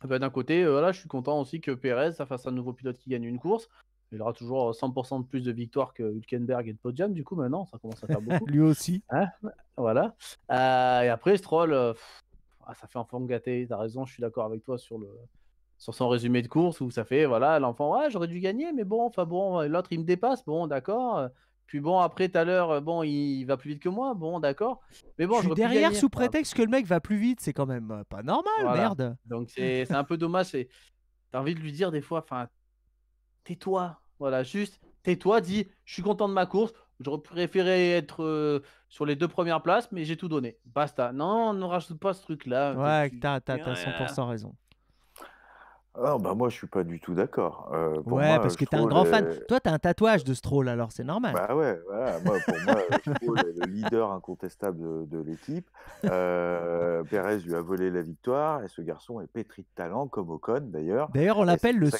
S2: Ah bah, d'un côté, euh, voilà, je suis content aussi que Perez ça fasse un nouveau pilote qui gagne une course. Il aura toujours 100% euh, de plus de victoires que Hülkenberg et de Podium, du coup, maintenant, ça commence à faire beaucoup. Lui aussi. Hein, voilà. et après, Stroll, ah, ça fait enfant gâté, t'as raison, je suis d'accord avec toi sur le, sur son résumé de course où ça fait voilà l'enfant ouais j'aurais dû gagner mais bon enfin bon l'autre il me dépasse bon d'accord puis bon, après tout à l'heure, euh, bon, il va plus vite que moi, bon, d'accord. Mais bon, je suis derrière sous hein. prétexte
S1: que le mec va plus vite, c'est quand même euh, pas
S2: normal, merde. Donc c'est un peu dommage. T'as envie de lui dire des fois, enfin, tais-toi, voilà, juste tais-toi, dis, je suis content de ma course. J'aurais préféré être euh, sur les deux premières places, mais j'ai tout donné. Basta. Non, ne rajoute pas ce truc-là. Ouais, t'as 100%
S1: raison.
S3: Ah, bah, moi, je suis pas du tout d'accord. Euh, ouais, parce que tu es un grand fan.
S1: Toi, tu as un tatouage de Stroll, alors c'est normal.
S3: Bah ouais, moi, pour moi, Stroll est le leader incontestable de, l'équipe. Euh, Perez lui a volé la victoire et ce garçon est pétri de talent, comme Ocon d'ailleurs. D'ailleurs, on l'appelle le,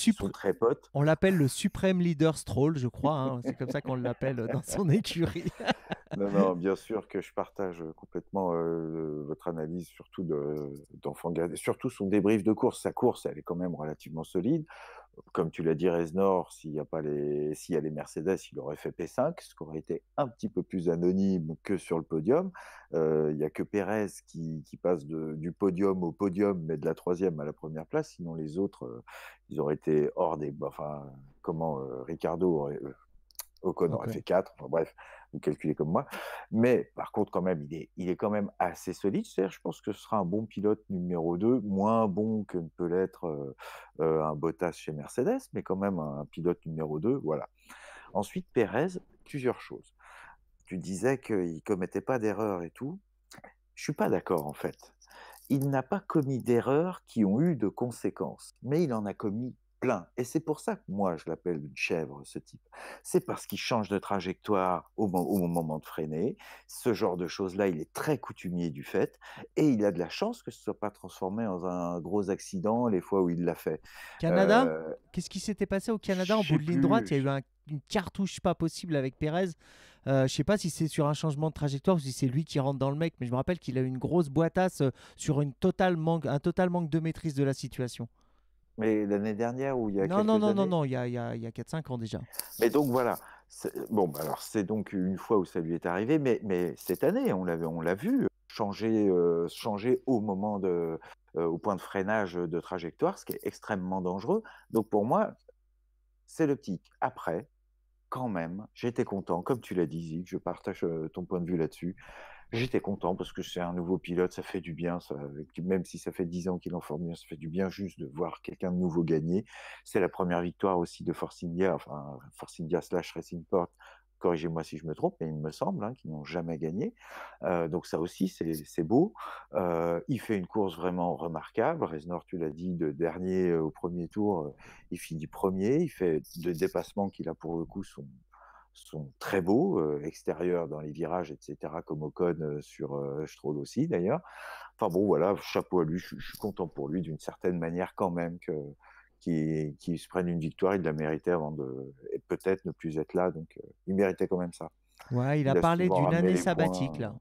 S3: On
S1: l'appelle le suprême leader Stroll, je crois. Hein. C'est comme ça qu'on l'appelle dans son écurie.
S3: non, non, bien sûr que je partage complètement euh, votre analyse, surtout d'enfant de, surtout son débrief de course. Sa course, elle est quand même relativement solide. Comme tu l'as dit, Reznor, s'il y, a pas les... y a les Mercedes, il aurait fait P5, ce qui aurait été un petit peu plus anonyme que sur le podium. Euh, il n'y a que Pérez qui, passe du podium au podium, mais de la troisième à la première place. Sinon, les autres, euh, ils auraient été hors des. Enfin, comment euh, Ricardo aurait. Ocon aurait fait 4, bref, vous calculez comme moi. Mais par contre, quand même, il est, il est quand même assez solide. C'est-à-dire, je pense que ce sera un bon pilote numéro 2, moins bon que ne peut l'être euh, euh, un Bottas chez Mercedes, mais quand même un, pilote numéro 2. Voilà. Ensuite, Pérez, plusieurs choses. Tu disais qu'il ne commettait pas d'erreurs et tout. Je suis pas d'accord en fait. Il n'a pas commis d'erreurs qui ont eu de conséquences, mais il en a commis plein. Et c'est pour ça que moi, je l'appelle une chèvre, ce type. C'est parce qu'il change de trajectoire au, moment de freiner. Ce genre de choses-là, il est très coutumier du fait. Et il a de la chance que ce ne soit pas transformé en un gros accident les fois où il l'a fait. Canada euh, Qu'est-ce qui s'était passé au
S1: Canada en bout de ligne droite Il y a eu une cartouche pas possible avec Pérez. Euh, je ne sais pas si c'est sur un changement de trajectoire ou si c'est lui qui rentre dans le mec, mais je me rappelle qu'il a eu une grosse boitasse euh, sur une totale manque, un total manque de maîtrise de la situation.
S3: Mais l'année dernière ou il y a non, quelques non, non, Non,
S1: non, il y a, y a, 4-5 ans déjà.
S3: Mais donc voilà. Bon, bah alors c'est donc une fois où ça lui est arrivé, mais, mais cette année, on l'a vu changer, euh, changer au moment de, euh, au point de freinage de trajectoire, ce qui est extrêmement dangereux. Donc pour moi, c'est l'optique. Après, quand même, j'étais content, comme tu l'as dit, que je partage euh, ton point de vue là-dessus. J'étais content parce que c'est un nouveau pilote, ça fait du bien, même si ça fait 10 ans qu'il en Formule ça fait du bien juste de voir quelqu'un de nouveau gagner. C'est la première victoire aussi de Force enfin Force India slash Racing Port, corrigez-moi si je me trompe, mais il me semble hein, qu'ils n'ont jamais gagné. Euh, donc ça aussi, c'est beau. Euh, il fait une course vraiment remarquable. Reznor, tu l'as dit, de dernier euh, au premier tour, il finit premier. Il fait des dépassements qu'il a pour le coup, sont sont très beaux, extérieurs dans les virages, etc., comme Ocon sur Stroll aussi d'ailleurs. Enfin bon, voilà, chapeau à lui, je, suis content pour lui d'une certaine manière quand même que qui, qui se prenne une victoire, il la méritait avant de peut-être ne plus être là, donc il méritait quand même ça. Ouais, il, a, parlé d'une
S1: année
S2: sabbatique hein. là.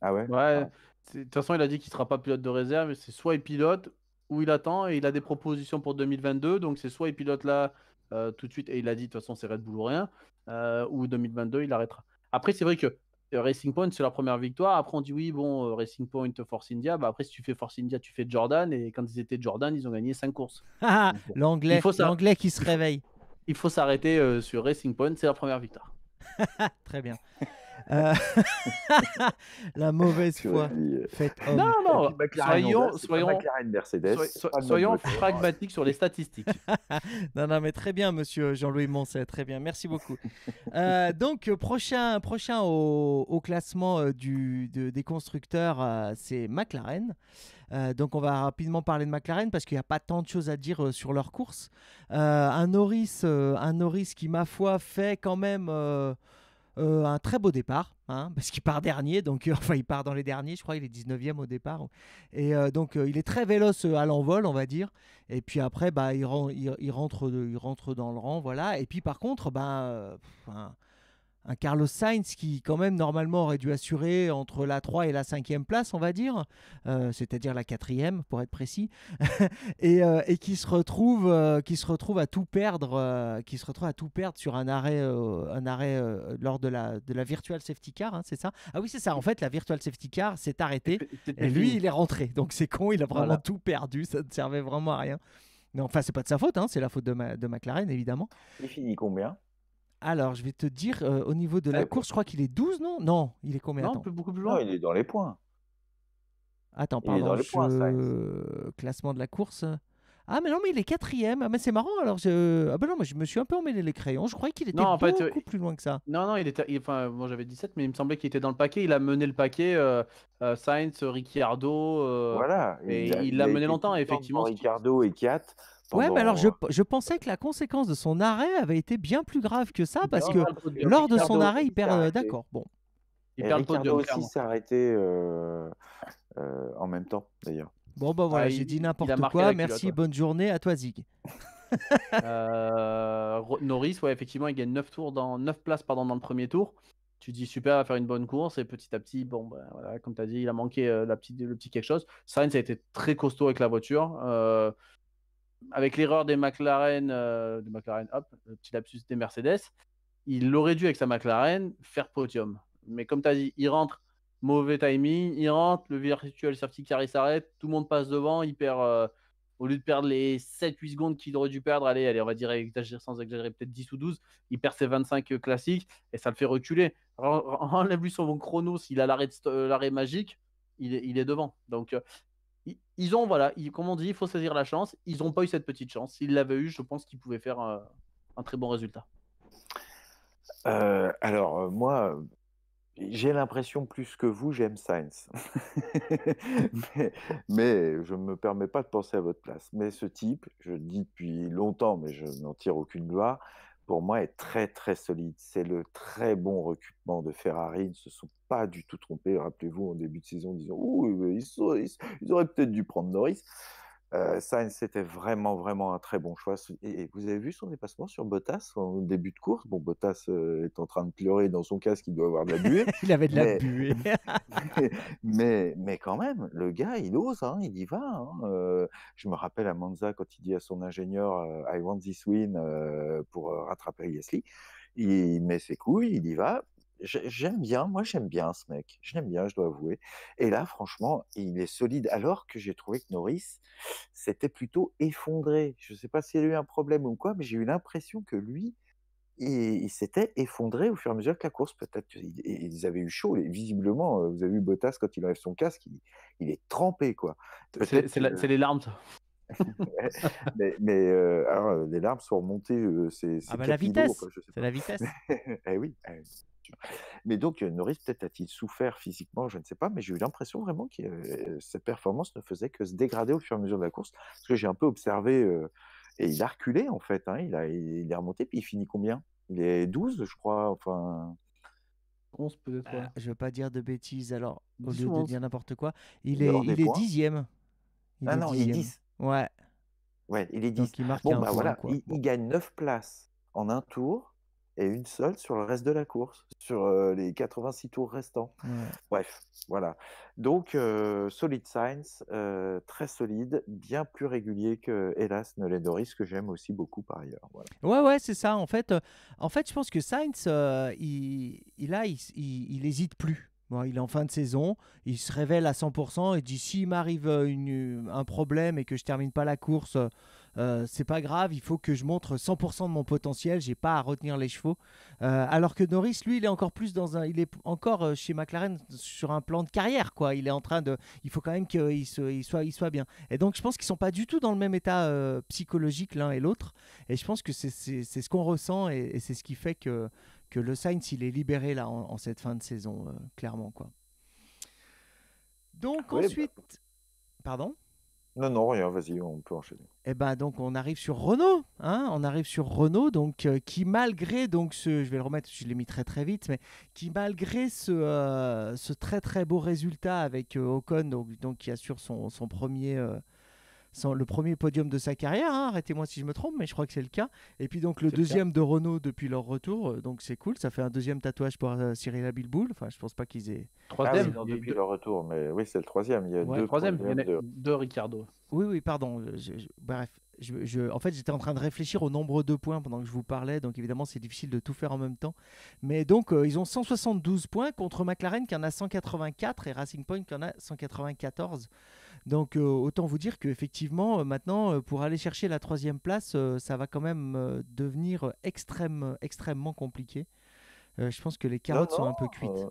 S2: Ah ouais. Ouais. Ah. De toute façon, il a dit qu'il sera pas pilote de réserve, c'est soit il pilote ou il attend et il a des propositions pour 2022, donc c'est soit il pilote là euh, tout de suite et il a dit de toute façon c'est Red Bull ou rien, euh, ou 2022 il arrêtera. Après c'est vrai que euh, Racing Point c'est la première victoire, après on dit oui bon Racing Point Force India, bah après si tu fais Force India tu fais Jordan et quand ils étaient Jordan ils ont gagné 5 courses.
S1: Ah, ah, l'anglais, l'anglais
S2: qui se réveille. Il faut s'arrêter sur Racing Point, c'est la première victoire. Très bien.
S1: Euh, la mauvaise foi. Faites Non, non, bah, soyons, bah, soyons,
S2: pragmatiques sur les statistiques. non, non, mais très
S1: bien, monsieur Jean-Louis Moncet, très bien, merci beaucoup. Euh, donc, prochain, prochain au, classement euh, des constructeurs, c'est McLaren. donc on va rapidement parler de McLaren parce qu'il n'y a pas tant de choses à dire sur leur course. un, Norris, un Norris qui, ma foi, fait quand même euh, un très beau départ, hein, parce qu'il part dernier, donc euh, enfin il part dans les derniers, je crois, il est 19e au départ. Et euh, donc il est très véloce à l'envol, on va dire. Et puis après, bah, il, rentre, il rentre dans le rang, voilà. Et puis par contre, bah, hein, un Carlos Sainz qui quand même normalement aurait dû assurer entre la 3 et la 5e place, on va dire, euh, c'est-à-dire la 4e pour être précis, euh, et, qui se retrouve euh, qui se retrouve à tout perdre, qui se retrouve à tout perdre sur un arrêt un arrêt lors de la de virtual safety car, hein, c'est ça Ah oui c'est ça. En fait la virtual safety car s'est arrêtée et lui il est rentré, donc c'est con, il a vraiment tout perdu, ça ne servait vraiment à rien. Mais enfin c'est pas de sa faute, hein, c'est la faute de, de McLaren évidemment.
S3: Il finit combien
S1: alors, je vais te dire, euh, au niveau de la course, je crois qu'il est 12, non Non, il est combien Non, beaucoup plus loin. il
S3: est dans les points.
S1: Attends, Il est dans les Classement de la course. Ah, mais non, mais il est quatrième. Ah, mais c'est marrant. Alors, je... Ah, ben non, moi, je me suis un peu emmêlé les crayons. Je crois qu'il était euh,
S2: beaucoup plus loin que ça. Non, non, il était. Enfin, moi j'avais 17, mais il me semblait qu'il était dans le paquet. Il a mené le paquet. Euh, Sainz, Ricciardo. voilà. et il l'a mené longtemps, effectivement, Ricciardo et Kiat. Ouais, mais alors
S1: je, je, pensais que la conséquence de son arrêt avait été bien plus grave que ça, parce que lors de son arrêt, il perd. Euh, d'accord, bon. Il perd le podium. aussi s'est
S3: arrêté euh, euh, en même temps, d'ailleurs.
S1: Bon, bah voilà, j'ai dit n'importe quoi. Merci, bonne journée. À toi, Zig.
S2: euh, Norris, ouais, effectivement, il gagne 9, tours dans, 9 places pardon, dans le premier tour. Tu dis super, va faire une bonne course. Et petit à petit, bon, bah, voilà, comme tu as dit, il a manqué la petite, le petit quelque chose. Sainz a été très costaud avec la voiture avec l'erreur des McLaren, euh, McLaren, hop, le petit lapsus des Mercedes, il aurait dû avec sa McLaren faire podium. Mais comme tu as dit, il rentre, mauvais timing, il rentre, le virtuel safety car il s'arrête, tout le monde passe devant, il perd, euh, au lieu de perdre les 7-8 secondes qu'il aurait dû perdre, allez, allez, on va dire sans exagérer, peut-être 10 ou 12, il perd ses 25 euh, classiques et ça le fait reculer. Enlève-lui son chrono, s'il a l'arrêt magique, il est, il est devant. Donc, ils ont, voilà, ils, comme on dit, il faut saisir la chance. Ils n'ont pas eu cette petite chance. S'ils l'avaient eu, je pense qu'ils pouvaient faire euh, un très bon résultat.
S3: Euh, alors, euh, moi, j'ai l'impression plus que vous, j'aime science, mais, je ne me permets pas de penser à votre place. Mais ce type, je le dis depuis longtemps, mais je n'en tire aucune gloire, pour moi, est très très solide. C'est le très bon recrutement de Ferrari. Ils ne se sont pas du tout trompés. Rappelez-vous, en début de saison, disons, ils, ils auraient peut-être dû prendre Norris. Sainz, euh, c'était vraiment, vraiment un très bon choix. Et, vous avez vu son dépassement sur Bottas au début de course Bon, Bottas euh, est en train de pleurer dans son casque, il doit avoir de la buée. il avait de la buée. mais, mais, quand même, le gars, il ose, hein, il y va. Hein, euh, je me rappelle à Monza quand il dit à son ingénieur I want this win pour rattraper Yesli. Il met ses couilles, il y va, j'aime bien, moi j'aime bien ce mec, je l'aime bien, je dois avouer. Et là, franchement, il est solide, alors que j'ai trouvé que Norris s'était plutôt effondré. Je ne sais pas s'il y a eu un problème ou quoi, mais j'ai eu l'impression que lui, il, s'était effondré au fur et à mesure que la course, peut-être qu'ils avaient eu chaud. visiblement, euh, vous avez vu Bottas quand il enlève son casque, il, est trempé, quoi. C'est les larmes mais, euh, euh, les larmes sont remontées. Euh, c'est ah bah, la vitesse. C'est la vitesse. Eh oui. Eh mais donc, Norris, peut-être a-t-il souffert physiquement, je ne sais pas, mais j'ai eu l'impression vraiment que sa performance ne faisait que se dégrader au fur et à mesure de la course. Parce que j'ai un peu observé, et il a reculé en fait, hein, il, a, il est remonté, puis il finit combien Il est 12, je crois, enfin. 11 peut-être.
S1: Bah, je ne veux pas dire de bêtises, alors, au lieu de dire n'importe quoi, il, est, il est 10 ah non, il est 10.
S3: Ouais. Ouais, il est 10. il marque bon, bah, voilà, il, gagne 9 places en un tour et une seule sur le reste de la course, sur les 86 tours restants. Bref, voilà. Donc, Solid Science, très solide, bien plus régulier que, hélas, Nolan Doris que j'aime aussi beaucoup par ailleurs.
S1: Ouais, ouais, c'est ça. En fait, en fait, je pense que Science, il, il, a, il hésite plus il est en fin de saison, il se révèle à 100% et dit s'il m'arrive euh, euh, un problème et que je termine pas la course, euh, c'est pas grave, il faut que je montre 100% de mon potentiel, j'ai pas à retenir les chevaux. Euh, alors que Norris, lui, il est encore plus dans un, il est encore chez McLaren sur un plan de carrière, quoi. Il est en train de, il faut quand même qu'il soit, il soit bien. Et donc, je pense qu'ils sont pas du tout dans le même état psychologique l'un et l'autre. Et je pense que c'est ce qu'on ressent et c'est ce qui fait que que le Sainz, il est libéré là en, cette fin de saison,
S3: euh, clairement.
S1: quoi. Donc ensuite... Bah.
S3: Pardon non, non, rien, vas-y, on peut enchaîner.
S1: Eh ben donc on arrive sur Renault, hein on arrive sur Renault, donc euh, qui malgré donc ce, je vais le remettre, je l'ai mis très très vite, mais qui malgré ce, euh, ce très très beau résultat avec Ocon, donc, donc, qui assure son, son premier le premier podium de sa carrière. Hein, arrêtez-moi si je me trompe, mais je crois que c'est le cas. Et puis donc le deuxième de Renault depuis leur retour. Euh, donc c'est cool. Ça fait un deuxième tatouage pour euh, Cyril Abilboul. Enfin, je pense pas qu'ils aient. Troisième
S3: ah depuis leur retour, mais oui, c'est le troisième. Il y a deux. de... Ricardo.
S1: Oui, oui, pardon. Euh, bref, en fait, j'étais en train de réfléchir au nombre de points pendant que je vous parlais, donc évidemment, c'est difficile de tout faire en même temps. Mais donc, ils ont 172 points contre McLaren qui en a 184 et Racing Point qui en a 194. Donc euh, autant vous dire qu'effectivement, euh, maintenant, euh, pour aller chercher la troisième place, ça va quand même devenir extrême, extrêmement compliqué. je pense que les carottes sont un peu cuites.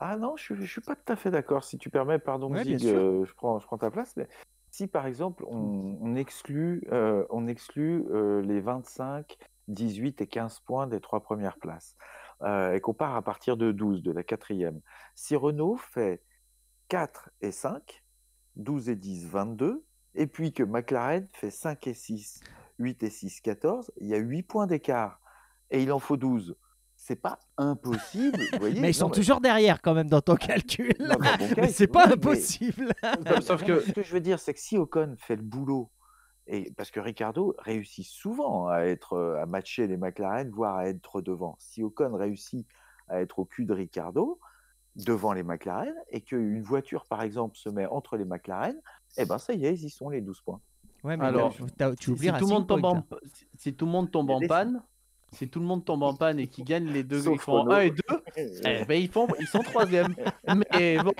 S3: Ah non, je ne suis pas tout à fait d'accord. Si tu permets, pardon, ouais, Zig, je, prends, je prends ta place. Mais si par exemple on, exclut, on exclut les 25, 18 et 15 points des trois premières places et qu'on part à partir de 12 de la quatrième, si Renault fait 4 et 5, 12 et 10, 22, et puis que McLaren fait 5 et 6, 8 et 6, 14, il y a 8 points d'écart, et il en faut 12 c'est pas impossible. mais ils sont toujours
S1: derrière quand même dans ton calcul. c'est pas impossible.
S3: Sauf que... Ce que je veux dire, c'est que si Ocon fait le boulot, et parce que Ricardo réussit souvent à être à matcher les McLaren, voire à être devant. Si Ocon réussit à être au cul de Ricardo, devant les McLaren et qu'une voiture, par exemple, se met entre les McLaren, Et eh ben ça y est,
S2: ils y sont les 12 points. Alors, tu si, tout si tout le monde tombe en panne, si tout le monde tombe en panne et qu'ils gagnent les deux, ils font 1 et 2, eh ben, ils, font, ils sont troisième. mais bon,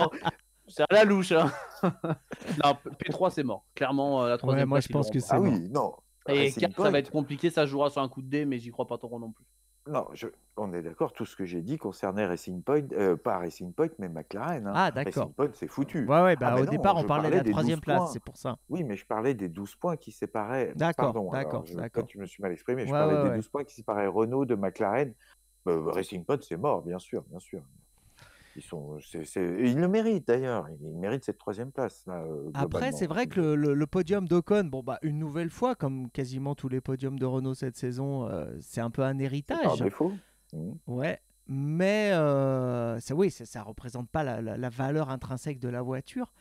S2: c'est à la louche. Hein. non, P3, c'est mort. Clairement, euh, la troisième. moi, je pense que c'est ah Oui, non. Ah, et ça va être compliqué, ça jouera sur un coup de dé, mais j'y crois pas trop non plus
S3: non, on est d'accord, tout ce que j'ai dit concernait Racing Point, euh, pas Racing Point, mais McLaren. Hein. Ah, d'accord. Racing Point, c'est foutu. Ouais, ouais, bah, ah, au départ, on parlait de la troisième place, c'est pour ça. Oui, mais je parlais des 12 points qui séparaient. D'accord, d'accord, d'accord. tu me suis mal exprimé, je parlais des 12 points qui séparaient Renault de McLaren. Bah, Racing Point, c'est mort, bien sûr, bien sûr. Ils le méritent d'ailleurs. Ils méritent cette troisième place. Euh, Après, c'est hein, vrai que
S1: le, podium d'Ocon, bon, bah, une nouvelle fois, comme quasiment tous les podiums de Renault cette saison, euh, c'est un peu un héritage. défaut. Mmh. Ouais. Mais euh, ça, oui, ça ne représente pas la, valeur intrinsèque de la voiture.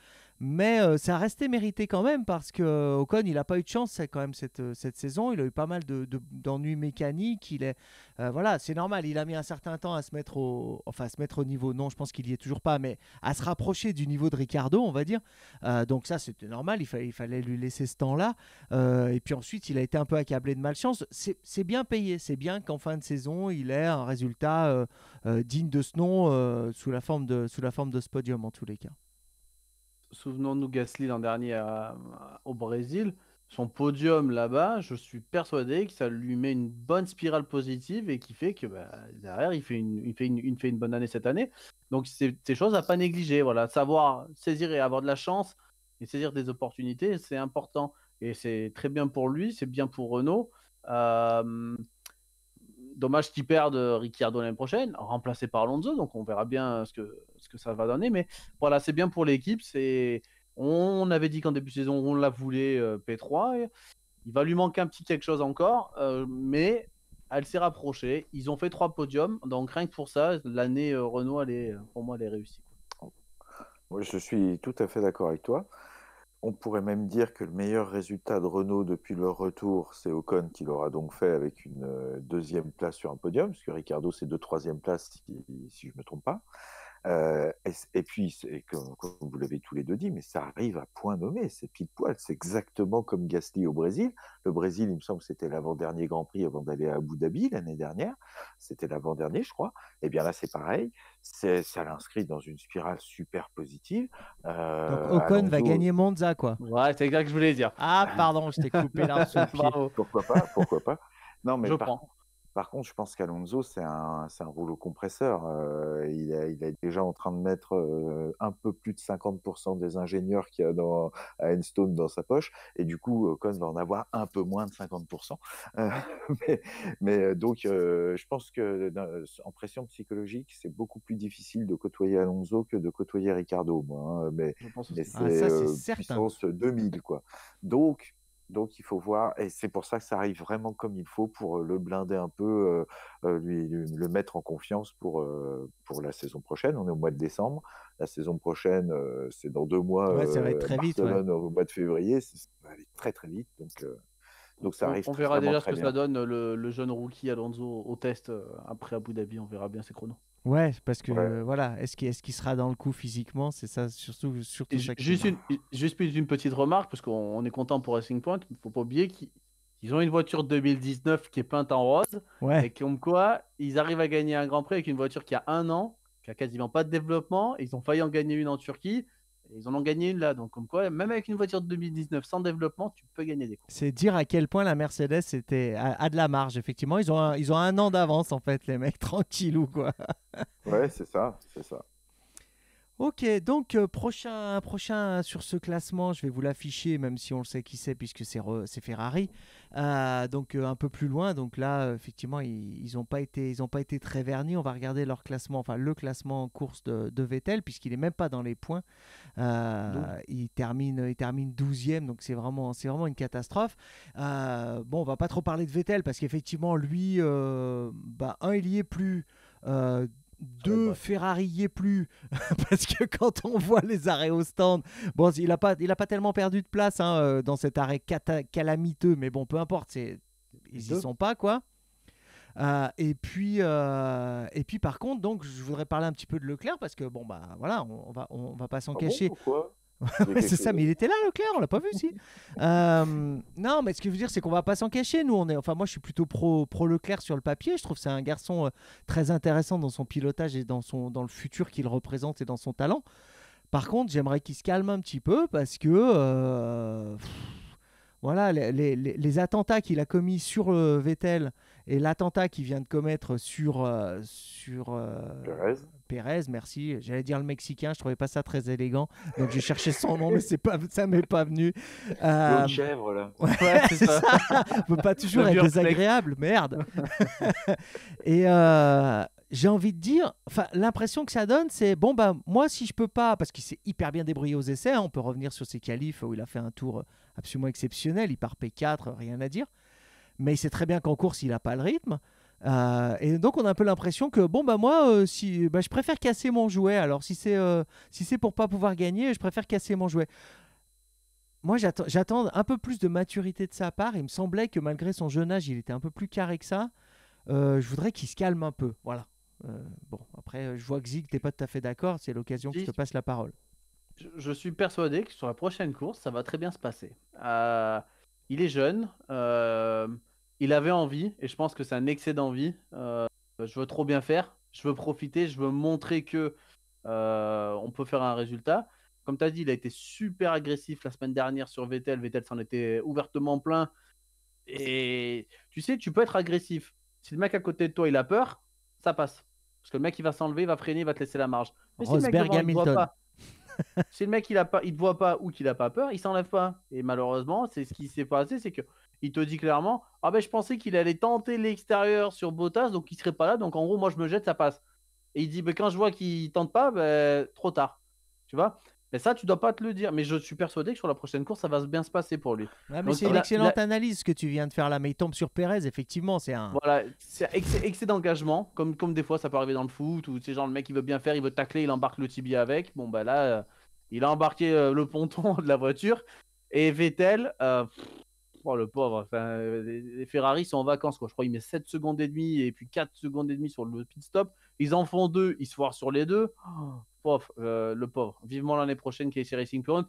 S1: Mais euh, ça a resté mérité quand même parce que euh, Ocon, il n'a pas eu de chance quand même euh, cette, saison. Il a eu pas mal d'ennuis de, mécaniques. Il est, voilà, c'est normal. Il a mis un certain temps à se mettre au, enfin, se mettre au niveau. Non, je pense qu'il y est toujours pas, mais à se rapprocher du niveau de Ricardo, on va dire. donc ça, c'était normal. Il, fallait lui laisser ce temps-là. et puis ensuite, il a été un peu accablé de malchance. C'est bien payé. C'est bien qu'en fin de saison, il ait un résultat digne de ce nom sous la forme de sous la forme de ce podium en tous les cas
S2: souvenons-nous Gasly l'an dernier au Brésil, son podium là-bas, je suis persuadé que ça lui met une bonne spirale positive et qui fait que bah, derrière, il fait une, bonne année cette année. Donc, c'est ces choses à pas négliger. Voilà, savoir saisir et avoir de la chance et saisir des opportunités, c'est important. Et c'est très bien pour lui, c'est bien pour Renault. Euh, dommage qu'ils perdent euh, Ricciardo l'année prochaine, remplacé par Alonso, donc on verra bien euh, ce que, ce que ça va donner. Mais voilà, c'est bien pour l'équipe. C'est On avait dit qu'en début de saison, on la voulait euh, P3. Il va lui manquer un petit quelque chose encore, mais elle s'est rapprochée. Ils ont fait trois podiums, donc rien que pour ça, l'année Renault, est, pour moi, elle est réussie.
S3: je suis tout à fait d'accord avec toi. On pourrait même dire que le meilleur résultat de Renault depuis leur retour, c'est Ocon qui l'aura donc fait avec une euh, deuxième place sur un podium, puisque Ricardo, c'est deux troisième places, si, si je ne me trompe pas et, puis, comme, vous l'avez tous les deux dit, mais ça arrive à point nommé, c'est pile poil, c'est exactement comme Gasly au Brésil. Le Brésil, il me semble que c'était l'avant-dernier Grand Prix avant d'aller à Abu Dhabi l'année dernière, c'était l'avant-dernier, je crois. Et eh bien là, c'est pareil, ça l'inscrit dans une spirale super positive. Euh, Donc Ocon va gagner
S1: Monza, quoi.
S3: Ouais, c'est exact que je voulais dire. Ah, pardon, je t'ai coupé là. Pourquoi pas, pourquoi pas. Non, mais je prends. Par contre, je pense qu'Alonso, c'est un, rouleau compresseur. Euh, il, est déjà en train de mettre euh, un peu plus de 50% des ingénieurs qu'il y a dans, à Enstone dans sa poche. Et du coup, euh, Cohn va en avoir un peu moins de 50%. mais, donc, je pense que en pression psychologique, c'est beaucoup plus difficile de côtoyer Alonso que de côtoyer Ricardo. Mais, c'est puissance 2000. Quoi. Donc, donc il faut voir, et c'est pour ça que ça arrive vraiment comme il faut pour le blinder un peu, lui, le mettre en confiance pour, pour la saison prochaine. On est au mois de décembre. La saison prochaine, c'est dans deux mois. Ouais, ça va être très vite. Au mois de février,
S2: ça va aller très très vite. Donc donc ça On, verra déjà ce que ça donne euh, le, jeune rookie Alonso au test euh, après Abu Dhabi. On verra bien ses chronos.
S1: Ouais, parce que voilà, est-ce qu'il est sera dans le coup physiquement C'est ça, surtout. surtout juste, une,
S2: juste petite remarque, parce qu'on est content pour Racing Point. Il ne faut pas oublier qu'ils ont une voiture 2019 qui est peinte en rose. Et comme quoi, ils arrivent à gagner un Grand Prix avec une voiture qui a un an, qui a quasiment pas de développement. Ils ont failli en gagner une en Turquie. Ils en ont gagné une là, donc comme quoi, même avec une voiture de 2019 sans développement, tu peux gagner des courses.
S1: C'est dire à quel point la Mercedes était à, de la marge, effectivement. Ils ont un, ils ont un an d'avance, en fait, les mecs, tranquillou, quoi.
S2: ouais, c'est ça, c'est ça.
S1: Ok, donc euh, prochain, prochain sur ce classement, je vais vous l'afficher, même si on le sait qui c'est, puisque c'est Ferrari. Euh, donc euh, un peu plus loin, donc là effectivement ils n'ont pas été ils ont pas été très vernis. On va regarder leur classement, enfin le classement en course de, Vettel puisqu'il est même pas dans les points. Euh, il termine il termine 12e donc c'est vraiment c'est vraiment une catastrophe. bon on va pas trop parler de Vettel parce qu'effectivement lui bah un il y est plus ah deux bah. et plus parce que quand on voit les arrêts au stand, bon, il n'a pas, il a pas tellement perdu de place hein, euh, dans cet arrêt calamiteux, mais bon, peu importe, ils n'y sont pas quoi. Euh, et puis, euh, et puis par contre, donc, je voudrais parler un petit peu de Leclerc parce que bon bah voilà, on, va, on va pas s'en ah cacher. pourquoi c'est ça, mais il était là, Leclerc, on l'a pas vu, si. Euh, non, mais ce que je veux dire, c'est qu'on va pas s'en cacher. Nous, on est, enfin, moi, je suis plutôt pro, pro Leclerc sur le papier. Je trouve que c'est un garçon euh, très intéressant dans son pilotage et dans, son, dans le futur qu'il représente et dans son talent. Par contre, j'aimerais qu'il se calme un petit peu parce que, euh, voilà, les, les, les attentats qu'il a commis sur Vettel et l'attentat qu'il vient de commettre sur, euh, sur euh, Pérez. merci. J'allais dire le Mexicain, je trouvais pas ça très élégant. Donc j'ai cherché son nom, mais c'est pas, ça m'est pas venu. Euh... le chèvre, là. Ouais, c'est ça. peut pas toujours être désagréable, merde. Et euh, j'ai envie de dire, enfin, l'impression que ça donne, c'est bon, bah, moi, si je peux pas, parce qu'il s'est hyper bien débrouillé aux essais, hein, on peut revenir sur ses qualifs où il a fait un tour absolument exceptionnel, il part P4, rien à dire mais il sait très bien qu'en course, il n'a pas le rythme. Euh, et donc on a un peu l'impression que bon bah moi euh, si bah, je préfère casser mon jouet alors si c'est pour euh, si c'est pour pas pouvoir gagner je préfère casser mon jouet. Moi j'attends un peu plus de maturité de sa part. Il me semblait que malgré son jeune âge il était un peu plus carré que ça. je voudrais qu'il se calme un peu. Voilà. bon après je vois que Zig t'es pas tout à fait d'accord. C'est l'occasion que je te passe la parole.
S2: Je, je suis persuadé que sur la prochaine course ça va très bien se passer. il est jeune il avait envie, et je pense que c'est un excès d'envie. Euh, je veux trop bien faire, je veux profiter, je veux montrer que euh, on peut faire un résultat. Comme tu as dit, il a été super agressif la semaine dernière sur Vettel. Vettel s'en était ouvertement plein. Et tu sais, tu peux être agressif. Si le mec à côté de toi, il a peur, ça passe. Parce que le mec, il va s'enlever, il va freiner, il va te laisser la marge. Mais si le mec il il ne te voit pas ou qu'il n'a pas peur, il s'enlève pas. Et malheureusement, c'est ce qui s'est passé, c'est que il te dit clairement Ah ben, je pensais qu'il allait tenter l'extérieur sur Bottas, donc il serait pas là. Donc en gros, moi, je me jette, ça passe. Et il dit mais ben, Quand je vois qu'il tente pas, ben, trop tard. Tu vois mais ben, ça, tu dois pas te le dire. Mais je suis persuadé que sur la prochaine course, ça va bien se passer pour lui. c'est une excellente
S1: analyse que tu viens de faire là. Mais il tombe sur Pérez, effectivement. C'est un.
S2: Voilà, c'est excès, excès d'engagement. Comme, comme des fois, ça peut arriver dans le foot. Ou ces genre le mec, il veut bien faire, il veut tacler, il embarque le tibia avec. Bon, bah là, euh, il a embarqué euh, le ponton de la voiture. Et Vettel, euh, Oh, le pauvre. Enfin, euh, les Ferrari sont en vacances. Quoi. Je crois qu'il met 7 secondes et demie et puis 4 secondes et demie sur le pit stop. Ils en font deux. Ils se foirent sur les deux. Oh, pauvre, euh, le pauvre. Vivement l'année prochaine KC Racing Point,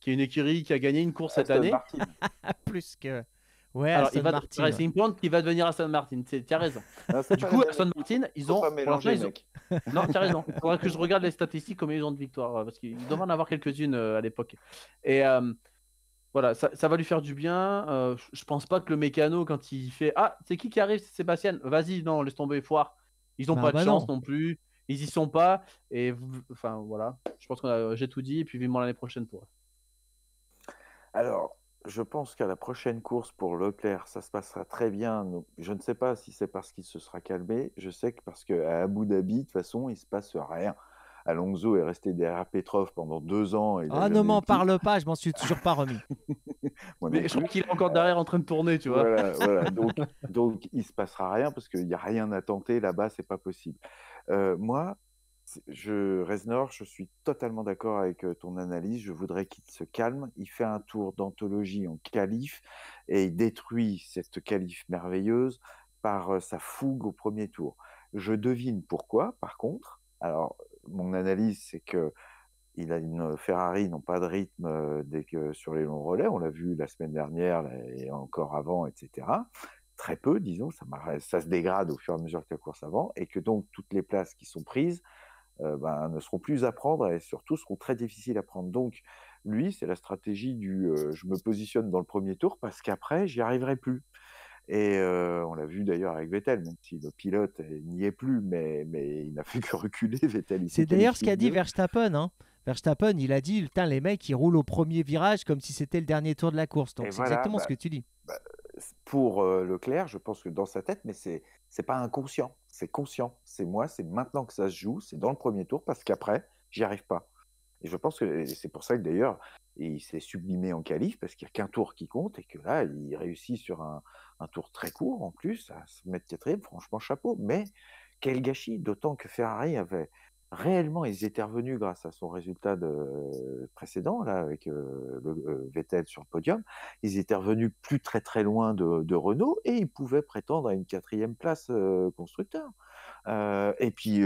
S2: qui est une écurie qui a gagné une course cette année. Plus que. Ouais, Alors, il va Racing qui va devenir Aston Martin. Tu as raison. Ah, du coup, Aston Martin, ils ont. non, tu as raison. faudrait que je regarde les statistiques, combien ils ont de victoires. Parce qu'ils doivent en avoir quelques-unes euh, à l'époque. Et voilà, ça, va lui faire du bien. Euh, je pense pas que le mécano, quand il fait Ah, c'est qui qui arrive C'est Sébastien. Vas-y, non, laisse tomber, foire. Ils n'ont ah pas de bah chance non. plus. Ils y sont pas. Et enfin, voilà. Je pense que euh, j'ai tout dit. Et puis, vivement l'année prochaine pour eux.
S3: Alors, je pense qu'à la prochaine course pour Leclerc, ça se passera très bien. Je ne sais pas si c'est parce qu'il se sera calmé. Je sais que parce qu'à Abu Dhabi, de toute façon, il se passe rien. Alonso est resté derrière Petrov pendant deux ans. Et ah ne m'en parle
S1: pas, je m'en suis toujours pas remis.
S3: mais je trouve qu'il est encore derrière en train de tourner, tu vois. Donc, donc, il se passera rien parce qu'il n'y a rien à tenter là-bas, c'est pas possible. Euh, moi, je, Reznor, je suis totalement d'accord avec euh, ton analyse. Je voudrais qu'il se calme. Il fait un tour d'anthologie en calife et il détruit cette calife merveilleuse par euh, sa fougue au premier tour. Je devine pourquoi, par contre. Alors, mon analyse, c'est que il a une Ferrari n'ont pas de rythme dès que sur les longs relais. On l'a vu la semaine dernière et encore avant, etc. Très peu, disons, ça, se dégrade au fur et à mesure que la course avance, et que donc toutes les places qui sont prises ben, ne seront plus à prendre et surtout seront très difficiles à prendre. Donc lui, c'est la stratégie du je me positionne dans le premier tour parce qu'après j'y arriverai plus. Et on l'a vu d'ailleurs avec Vettel, même si le pilote euh, n'y est plus, mais, mais il n'a fait que reculer Vettel. C'est d'ailleurs ce qu'a dit
S1: Verstappen. Hein. Verstappen, il a dit, les mecs, ils roulent au premier virage comme si c'était le dernier tour de la course. Donc c'est exactement ce bah, que tu dis.
S3: Bah, pour Leclerc, je pense que dans sa tête, mais c'est c'est pas inconscient, c'est conscient. C'est moi, c'est maintenant que ça se joue, c'est dans le premier tour parce qu'après, j'y arrive pas. Et je pense que c'est pour ça que d'ailleurs, il s'est sublimé en qualif parce qu'il n'y a qu'un tour qui compte et que là, il réussit sur un, tour très court en plus à se mettre quatrième. Franchement, chapeau. Mais quel gâchis, d'autant que Ferrari avait réellement, ils étaient revenus grâce à son résultat de, précédent, là, avec euh, le, euh, Vettel sur le podium, ils étaient revenus plus très très loin de, Renault et ils pouvaient prétendre à une quatrième place euh, constructeur. et puis,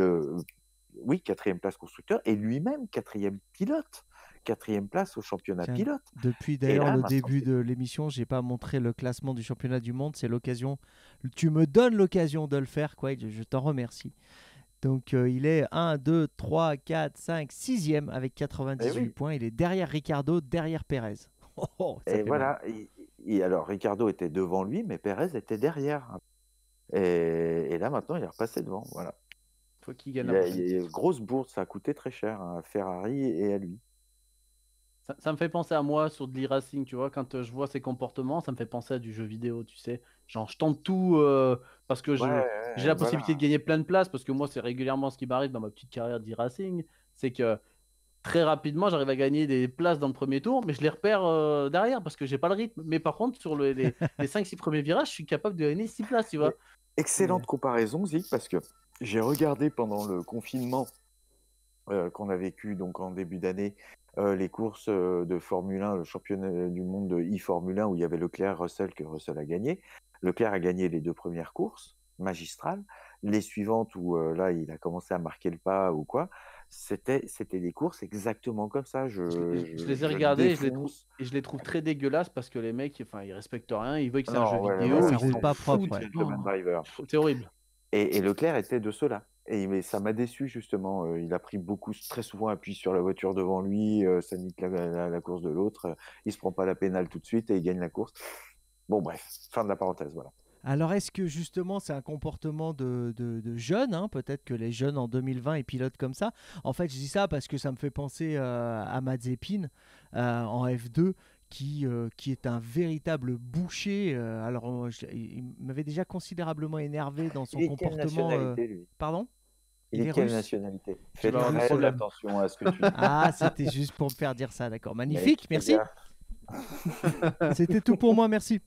S3: oui, quatrième place constructeur, et lui-même quatrième pilote quatrième place au championnat pilote. Depuis d'ailleurs le début
S1: de l'émission, j'ai pas montré le classement du championnat du monde. C'est l'occasion. Tu me donnes l'occasion de le faire, quoi. Je, t'en remercie. Donc euh, il est 1, 2, 3, 4, 5, 6e avec 98 eh points. Il est derrière Ricardo, derrière Pérez. Oh, oh,
S3: et voilà. Et, alors Ricardo était devant lui, mais Pérez était derrière. Et, et là maintenant, il est repassé devant. Voilà
S2: gagne. Il y a,
S3: une grosse bourse, ça a coûté très cher à hein, Ferrari et à lui.
S2: Ça, me fait penser à moi sur de l'e-racing, tu vois, quand euh, je vois ses comportements, ça me fait penser à du jeu vidéo, tu sais. Genre, je tente tout euh, parce que j'ai la possibilité de gagner plein de places, parce que moi, c'est régulièrement ce qui m'arrive dans ma petite carrière d'e-racing, c'est que très rapidement, j'arrive à gagner des places dans le premier tour, mais je les repère euh, derrière parce que j'ai pas le rythme. Mais par contre, sur les, les 5-6 premiers virages, je suis capable de gagner 6 places, tu vois. Excellente
S3: comparaison, Zig, parce que j'ai regardé pendant le confinement euh, qu'on a vécu donc en début d'année euh, les courses euh, de Formule 1, le championnat du monde de e-Formule 1 où il y avait Leclerc, Russell que Russell a gagné. Leclerc a gagné les deux premières courses magistrales, les suivantes où là il a commencé à marquer le pas ou quoi. C'était c'était des courses exactement comme ça. Je, les ai regardées et je les
S2: trouve et je les trouve très dégueulasses parce que les mecs enfin ils respectent rien, ils veulent que c'est un jeu vidéo,
S3: ils, pas propre. C'est horrible. Et, Leclerc était de cela. Et mais ça m'a déçu justement. Euh, il a pris beaucoup, très souvent appui sur la voiture devant lui. Euh, ça nique la, course de l'autre. Euh, il se prend pas la pénale tout de suite et il gagne la course. Bon bref, fin de la parenthèse, voilà.
S1: Alors est-ce que justement c'est un comportement de, de, jeune hein, Peut-être que les jeunes en 2020 ils pilotent comme ça. En fait je dis ça parce que ça me fait penser à Mazepin en F2 qui, euh, qui est un véritable boucher. Euh, alors, euh, je, il m'avait déjà considérablement énervé dans son il comportement. nationalité, lui Pardon
S3: il, il est, quelle nationalité Fais très
S1: attention à ce que tu dis. Ah, c'était juste pour me faire dire ça, d'accord. Magnifique, merci. C'était tout pour moi, merci.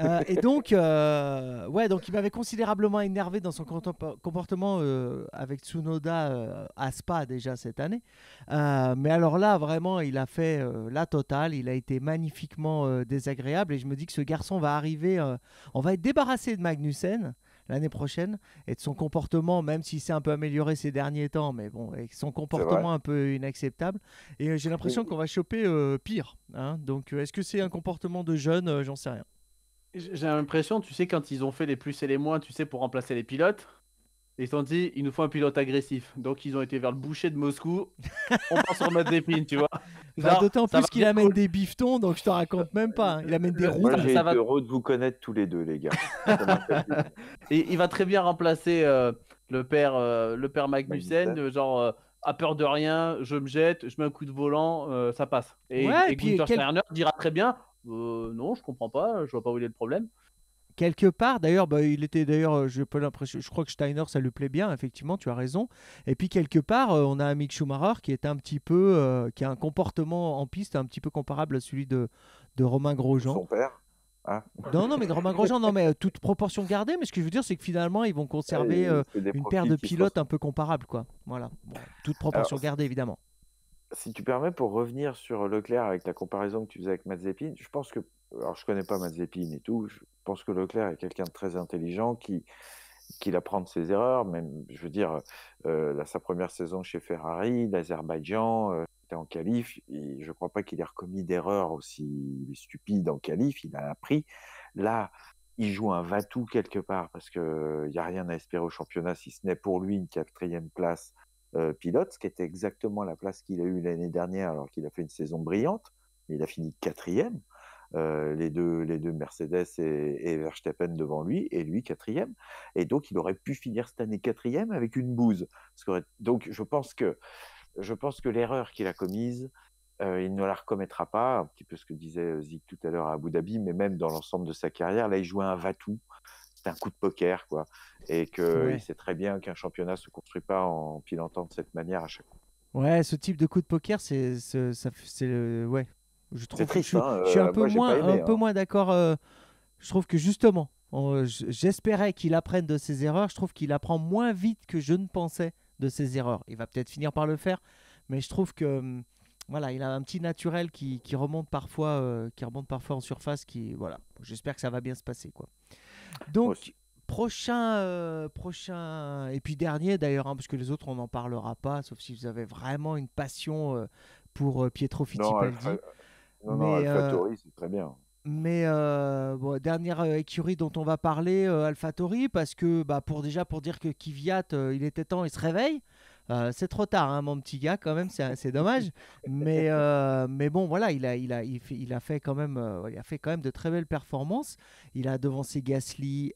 S1: Euh, et donc, euh, ouais, donc il m'avait considérablement énervé dans son comportement euh, avec Tsunoda à Spa déjà cette année. mais alors là, vraiment, il a fait la totale. Il a été magnifiquement désagréable. Et je me dis que ce garçon va arriver. on va être débarrassé de Magnussen l'année prochaine et de son comportement, même s'il s'est un peu amélioré ces derniers temps, mais bon, son comportement un peu inacceptable. Et j'ai l'impression qu'on va choper pire. Hein. Donc, est-ce que c'est un comportement de jeune J'en sais rien.
S2: J'ai l'impression, tu sais, quand ils ont fait les plus et les moins, tu sais, pour remplacer les pilotes, ils ont dit, il nous faut un pilote agressif. Donc, ils ont été vers le boucher de Moscou. On part sur des tu vois. Bah, d'autant plus qu'il amène
S1: des bifetons, donc je te raconte
S3: même pas. Hein. Il amène des roues. J'ai heureux de vous connaître tous les deux, les gars.
S2: et, il va très bien remplacer euh, euh, le père, Magnussen, genre. Euh, à peur de rien, je me jette, je mets un coup de volant, ça passe. Et, puis, Gunther dira très bien euh, non, je comprends pas, je vois pas où il est le problème.
S1: Quelque part, d'ailleurs, bah, il était d'ailleurs, euh, je pas l'impression, je crois que Steiner, ça lui plaît bien, effectivement, tu as raison. Et puis quelque part, euh, on a Mick Schumacher qui est un petit peu, qui a un comportement en piste un petit peu comparable à celui de, de Romain Grosjean. Son
S3: père. Hein
S1: non, non, mais Romain Grosjean, non, mais toute proportion gardée, mais ce que je veux dire, c'est que finalement, ils vont conserver une paire de pilotes un peu comparables, quoi. Voilà, toute proportion gardée, évidemment
S3: si tu permets, pour revenir sur Leclerc avec la comparaison que tu faisais avec Mazepin, je pense que, alors je connais pas Mazepin et tout, je pense que Leclerc est quelqu'un de très intelligent qui, qu'il apprend de ses erreurs, même, je veux dire, euh, sa première saison chez Ferrari, l'Azerbaïdjan, il euh, était en qualif, et je crois pas qu'il ait recommis d'erreurs aussi stupides en qualif, il a appris. Là, il joue un Vatou quelque part, parce qu'il n'y a rien à espérer au championnat, si ce n'est pour lui une quatrième place euh, pilote, ce qui était exactement la place qu'il a eue l'année dernière, alors qu'il a fait une saison brillante. Il a fini quatrième. Euh, les, deux, les deux Mercedes et, Verstappen devant lui, et lui quatrième. Et donc, il aurait pu finir cette année quatrième avec une bouse. Donc, je pense que, que l'erreur qu'il a commise, euh, il ne la recommettra pas. Un petit peu ce que disait Zig tout à l'heure à Abu Dhabi, mais même dans l'ensemble de sa carrière, là, il jouait un Vatou un coup de poker, quoi. Et qu'il c'est sait très bien qu'un championnat se construit pas en pilotant de cette manière à chaque fois
S1: Ouais, ce type de coup de poker, c'est, ça c'est le, ouais. Je trouve. je, suis hein, euh, un peu moins, un peu hein. moins d'accord. Euh, je trouve que justement, j'espérais qu'il apprenne de ses erreurs. Je trouve qu'il apprend moins vite que je ne pensais de ses erreurs. Il va peut-être finir par le faire, mais je trouve que hum, voilà, il a un petit naturel qui, qui remonte parfois, euh, qui remonte parfois en surface. Qui voilà, j'espère que ça va bien se passer quoi. Donc, prochain, euh, prochain, et puis dernier d'ailleurs, hein, parce que les autres, on n'en parlera pas, sauf si vous avez vraiment une passion euh, pour euh, Pietro Fittipaldi.
S3: Non, Alpha, Tori, c'est très bien.
S1: Mais dernière écurie dont on va parler, Alpha Tori, parce que bah, pour déjà pour dire que Kvyat, il était temps, il se réveille. Euh, c'est trop tard, hein, mon petit gars, quand même, c'est dommage. mais, euh, mais bon, voilà, il a, il, a, il, a fait quand même, euh, il a fait quand même de très belles performances. Il a devancé Gasly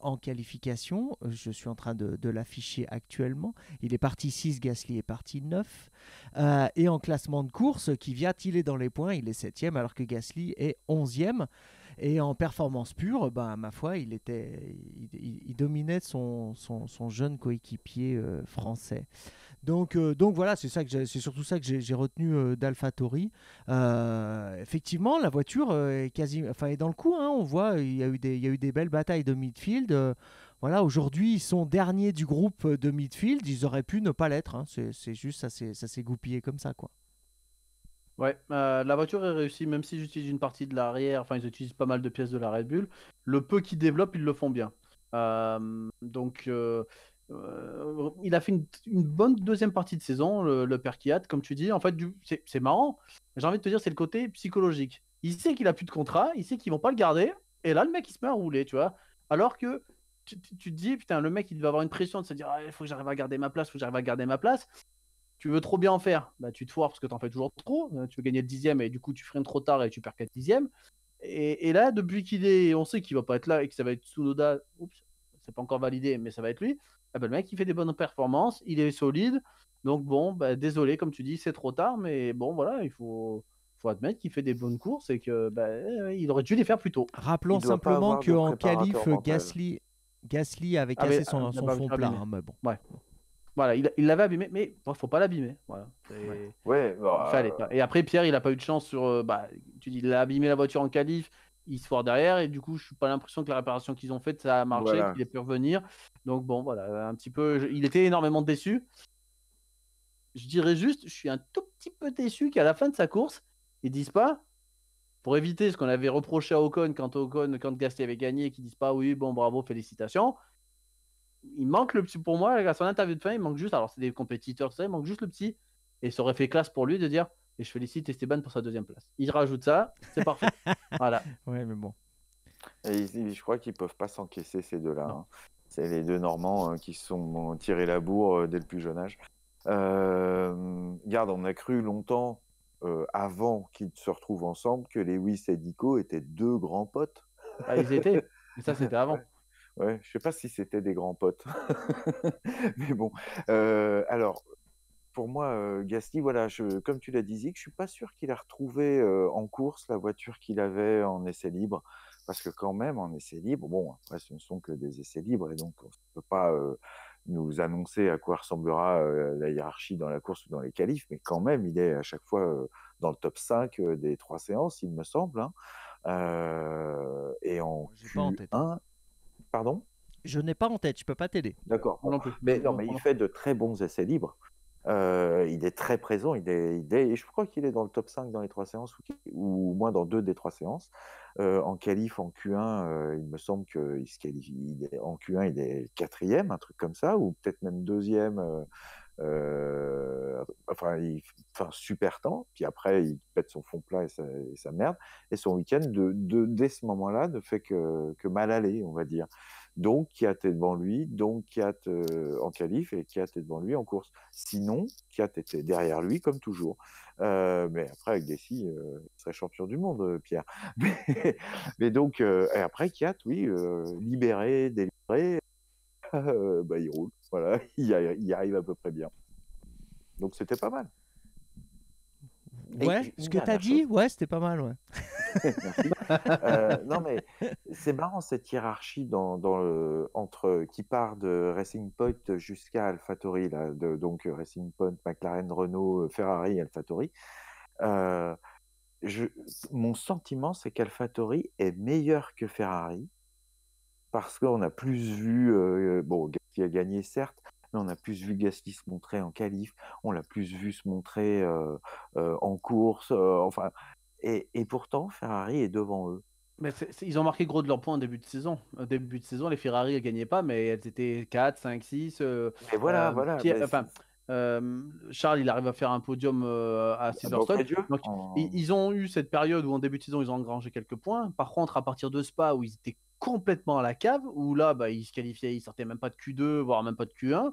S1: en qualification. Je suis en train de, l'afficher actuellement. Il est parti 6, Gasly est parti 9. et en classement de course, qui vient il est dans les points, il est 7 alors que Gasly est 11e. Et en performance pure, ben, ma foi, il, était, il, dominait son, son, jeune coéquipier euh, français. Donc, euh, donc voilà, c'est ça que c'est surtout ça que j'ai retenu euh, euh, effectivement, la voiture est quasi, enfin, est dans le coup. Hein. on voit, il y a eu des, il y a eu des belles batailles de midfield. voilà, aujourd'hui, ils sont derniers du groupe de midfield. Ils auraient pu ne pas l'être. Hein. c'est juste, ça s'est goupillé comme ça, quoi.
S2: Ouais, euh, la voiture est réussie, même si j'utilise une partie de l'arrière, enfin ils utilisent pas mal de pièces de la Red Bull. Le peu qu'ils développent, ils le font bien. Euh, donc euh, il a fait une, bonne deuxième partie de saison, le, le Perkiat, comme tu dis. En fait, c'est marrant. J'ai envie de te dire, c'est le côté psychologique. Il sait qu'il a plus de contrat, il sait qu'ils vont pas le garder, et là le mec il se met à rouler, tu vois. Alors que tu, te dis, putain, le mec il va avoir une pression de se dire, ah, il faut que j'arrive à garder ma place, faut que j'arrive à garder ma place tu veux trop bien en faire, bah, tu te foires parce que tu en fais toujours trop. Hein, tu veux gagner le dixième et du coup tu freines trop tard et tu perds 4 dixièmes. Et, et là, depuis qu'il est, on sait qu'il va pas être là et que ça va être Tsunoda, oups, c'est pas encore validé, mais ça va être lui. Ah bah, le mec, il fait des bonnes performances, il est solide. Donc bon, bah, désolé, comme tu dis, c'est trop tard, mais bon, voilà, il faut, admettre qu'il fait des bonnes courses et que bah, il aurait dû les faire plus tôt. Rappelons simplement qu'en qualif, Gasly, avait cassé son, fond plat. Ouais. Voilà, il l'avait abîmé, mais bon, faut pas l'abîmer. Voilà.
S3: Ouais. Bah,
S2: et après, Pierre, il a pas eu de chance sur. Euh, bah, tu dis, il a abîmé la voiture en qualif, il se foire derrière, et du coup, je suis pas l'impression que la réparation qu'ils ont faite, ça a marché, qu'il ait pu revenir. Donc bon, voilà, un petit peu. Il était énormément déçu. Je dirais juste, je suis un tout petit peu déçu qu'à la fin de sa course, ils disent pas, pour éviter ce qu'on avait reproché à Ocon quand Ocon, quand Gasly avait gagné, qu'ils disent pas, oui, bon, bravo, félicitations il manque le petit. Pour moi, à son interview de fin, il manque juste. Alors, c'est des compétiteurs, ça, il manque juste le petit. Et ça aurait fait classe pour lui de dire Et je félicite Esteban pour sa deuxième place. Il rajoute ça, c'est parfait. voilà.
S1: oui mais bon.
S3: je crois qu'ils peuvent pas s'encaisser, ces deux-là. Hein. C'est les deux Normands euh, qui sont tirés la bourre euh, dès le plus jeune âge. Euh, garde, regarde, on a cru longtemps, avant qu'ils se retrouvent ensemble, que Lewis et Dico étaient deux grands potes. Ah, ils étaient, mais ça c'était avant. Ouais, je sais pas si c'était des grands potes. Mais bon. alors, pour moi, Gasly, voilà, comme tu l'as dit, que je suis pas sûr qu'il a retrouvé en course la voiture qu'il avait en essai libre. Parce que quand même, en essai libre, bon, après, ce ne sont que des essais libres, et donc on ne peut pas nous annoncer à quoi ressemblera la hiérarchie dans la course ou dans les qualifs, mais quand même, il est à chaque fois dans le top 5 des trois séances, il me semble. Hein, et en Q1, Pardon Je n'ai pas en tête, je ne peux pas t'aider. D'accord. Mais, non, mais il fait de très bons essais libres. Euh, il est très présent, il est, il je crois qu'il est dans le top 5 dans les trois séances, ou, au moins dans deux des trois séances. Euh, en qualif, en Q1, euh, il me semble qu'il se qualifie, en Q1, il est quatrième, un truc comme ça, ou peut-être même deuxième euh, enfin, super temps, puis après, il pète son fond plat et sa, merde. Et son week-end, de, dès ce moment-là, ne fait que, mal aller, on va dire. Donc, Kiat est devant lui, donc Kiat en qualif et Kiat est devant lui en course. Sinon, Kiat était derrière lui, comme toujours. Euh, mais après, avec Dessy, euh, il serait champion du monde, Pierre. Mais, donc, et après, Kiat, oui, libéré, délivré, bah, il roule. Voilà, il, y arrive à peu près bien. Donc c'était pas mal. Ouais, ce que tu as dit,
S1: ouais, c'était pas mal. Ouais. Euh, non, mais
S3: c'est marrant cette hiérarchie dans, dans le, entre, qui part de Racing Point jusqu'à AlphaTauri, là, de, donc Racing Point, McLaren, Renault, Ferrari, AlphaTauri. Euh, mon sentiment, c'est qu'AlphaTauri est meilleur que Ferrari parce qu'on a plus vu. Euh, bon, qui a gagné certes, mais on a plus vu Gasly se montrer en qualif, on l'a plus vu se montrer euh, euh, en course, euh, enfin, et, et, pourtant Ferrari est
S2: devant eux. Mais ils ont marqué gros de leurs points en début de saison. Au début de saison, les Ferrari ne gagnaient pas, mais elles étaient 4, 5, 6. et voilà, voilà. Charles, il arrive à faire un podium à Silverstone. Donc, ils, ils, ont eu cette période où en début de saison, ils ont engrangé quelques points. Par contre, à partir de Spa, où ils étaient complètement à la cave, où là, bah, ils se qualifiaient, ils sortaient même pas de Q2, voire même pas de Q1.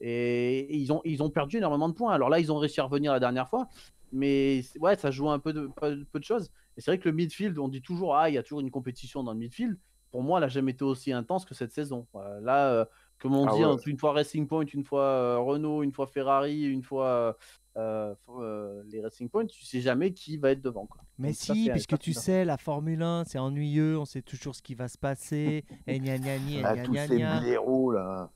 S2: Et, ils, ont, ils ont perdu énormément de points. Alors là, ils ont réussi à revenir la dernière fois. Mais ouais, ça joue un peu de, peu de choses. Et c'est vrai que le midfield, on dit toujours, ah, il y a toujours une compétition dans le midfield. Pour moi, elle n'a jamais été aussi intense que cette saison. Euh, là, euh, comme on ah dit, hein, une fois Racing Point, une fois euh, Renault, une fois Ferrari, une fois euh, euh, les Racing Points, tu sais jamais qui va être devant. Quoi. Mais si, puisque tu sais,
S1: la Formule 1, c'est ennuyeux, on sait toujours ce qui va se passer. et gna ah, tous ces là.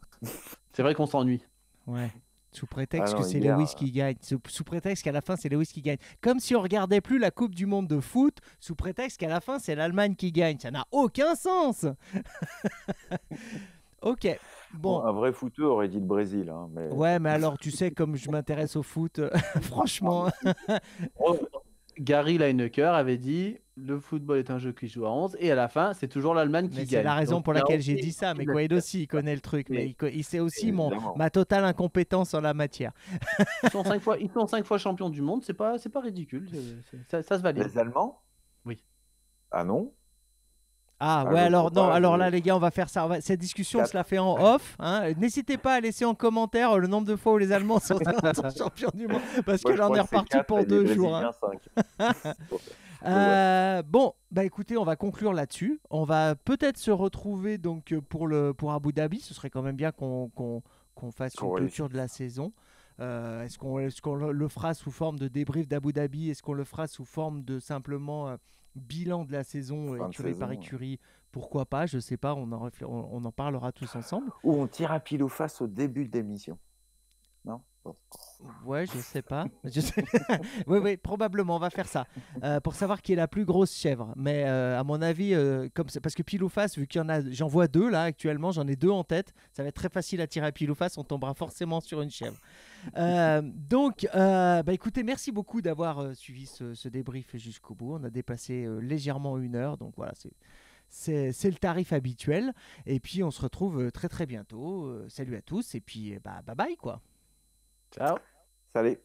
S2: c'est vrai qu'on s'ennuie. Ouais. Sous ah prétexte que c'est Lewis
S1: qui gagne. Sous, prétexte qu'à la fin, c'est Lewis qui gagne. Comme si on regardait plus la Coupe du Monde de foot, sous prétexte qu'à la fin, c'est l'Allemagne qui gagne. Ça n'a aucun sens. ok.
S2: Bon. Un vrai footeur aurait dit le Brésil. Hein, mais... Ouais, mais
S1: alors, tu sais, comme je m'intéresse au foot, euh, franchement. Ah,
S2: oh, Gary Lineker avait dit le football est un jeu qui joue à 11 et à la fin c'est toujours l'Allemagne qui gagne. C'est la raison pour laquelle j'ai dit ça, mais Guaido
S1: aussi il connaît le truc, mais, il, sait aussi mon, ma totale incompétence en la matière.
S2: ils, sont cinq fois, cinq fois champions du monde, c'est pas, c'est pas ridicule, ça, ça, se valide. Les Allemands Oui.
S3: Ah non ah, ah ouais, alors non, alors là les
S2: gars, on va faire ça. Cette discussion, on se la fait en
S1: off. Hein. N'hésitez pas à laisser en commentaire euh, le nombre de fois où les Allemands sont, champions du monde, parce que là on est reparti pour deux jours. Hein. Euh, bon, bah écoutez, on va conclure là-dessus. On va peut-être se retrouver donc euh, pour le pour Abu Dhabi. Ce serait quand même bien qu'on fasse une clôture de la saison. Est-ce qu'on le fera sous forme de débrief d'Abu Dhabi Est-ce qu'on le fera sous forme de simplement bilan de la saison euh, écurie par écurie, pourquoi pas, je sais pas, on en, en parlera tous ensemble.
S3: Ou on tire à pile ou face au début de l'émission. Ouais, je sais pas.
S1: oui, oui, probablement, on va faire ça. Euh, pour savoir qui est la plus grosse chèvre. Mais euh, à mon avis, euh, comme parce que pile ou face, vu qu'il y en a, j'en vois deux là actuellement, j'en ai deux en tête. Ça va être très facile à tirer à pile ou face, on tombera forcément sur une chèvre. donc, bah, écoutez, merci beaucoup d'avoir suivi ce, débrief jusqu'au bout. On a dépassé légèrement une heure, donc voilà, c'est c'est le tarif habituel. Et puis on se retrouve très très bientôt. salut à tous et puis bah, bye bye quoi.
S3: Ciao. Salut.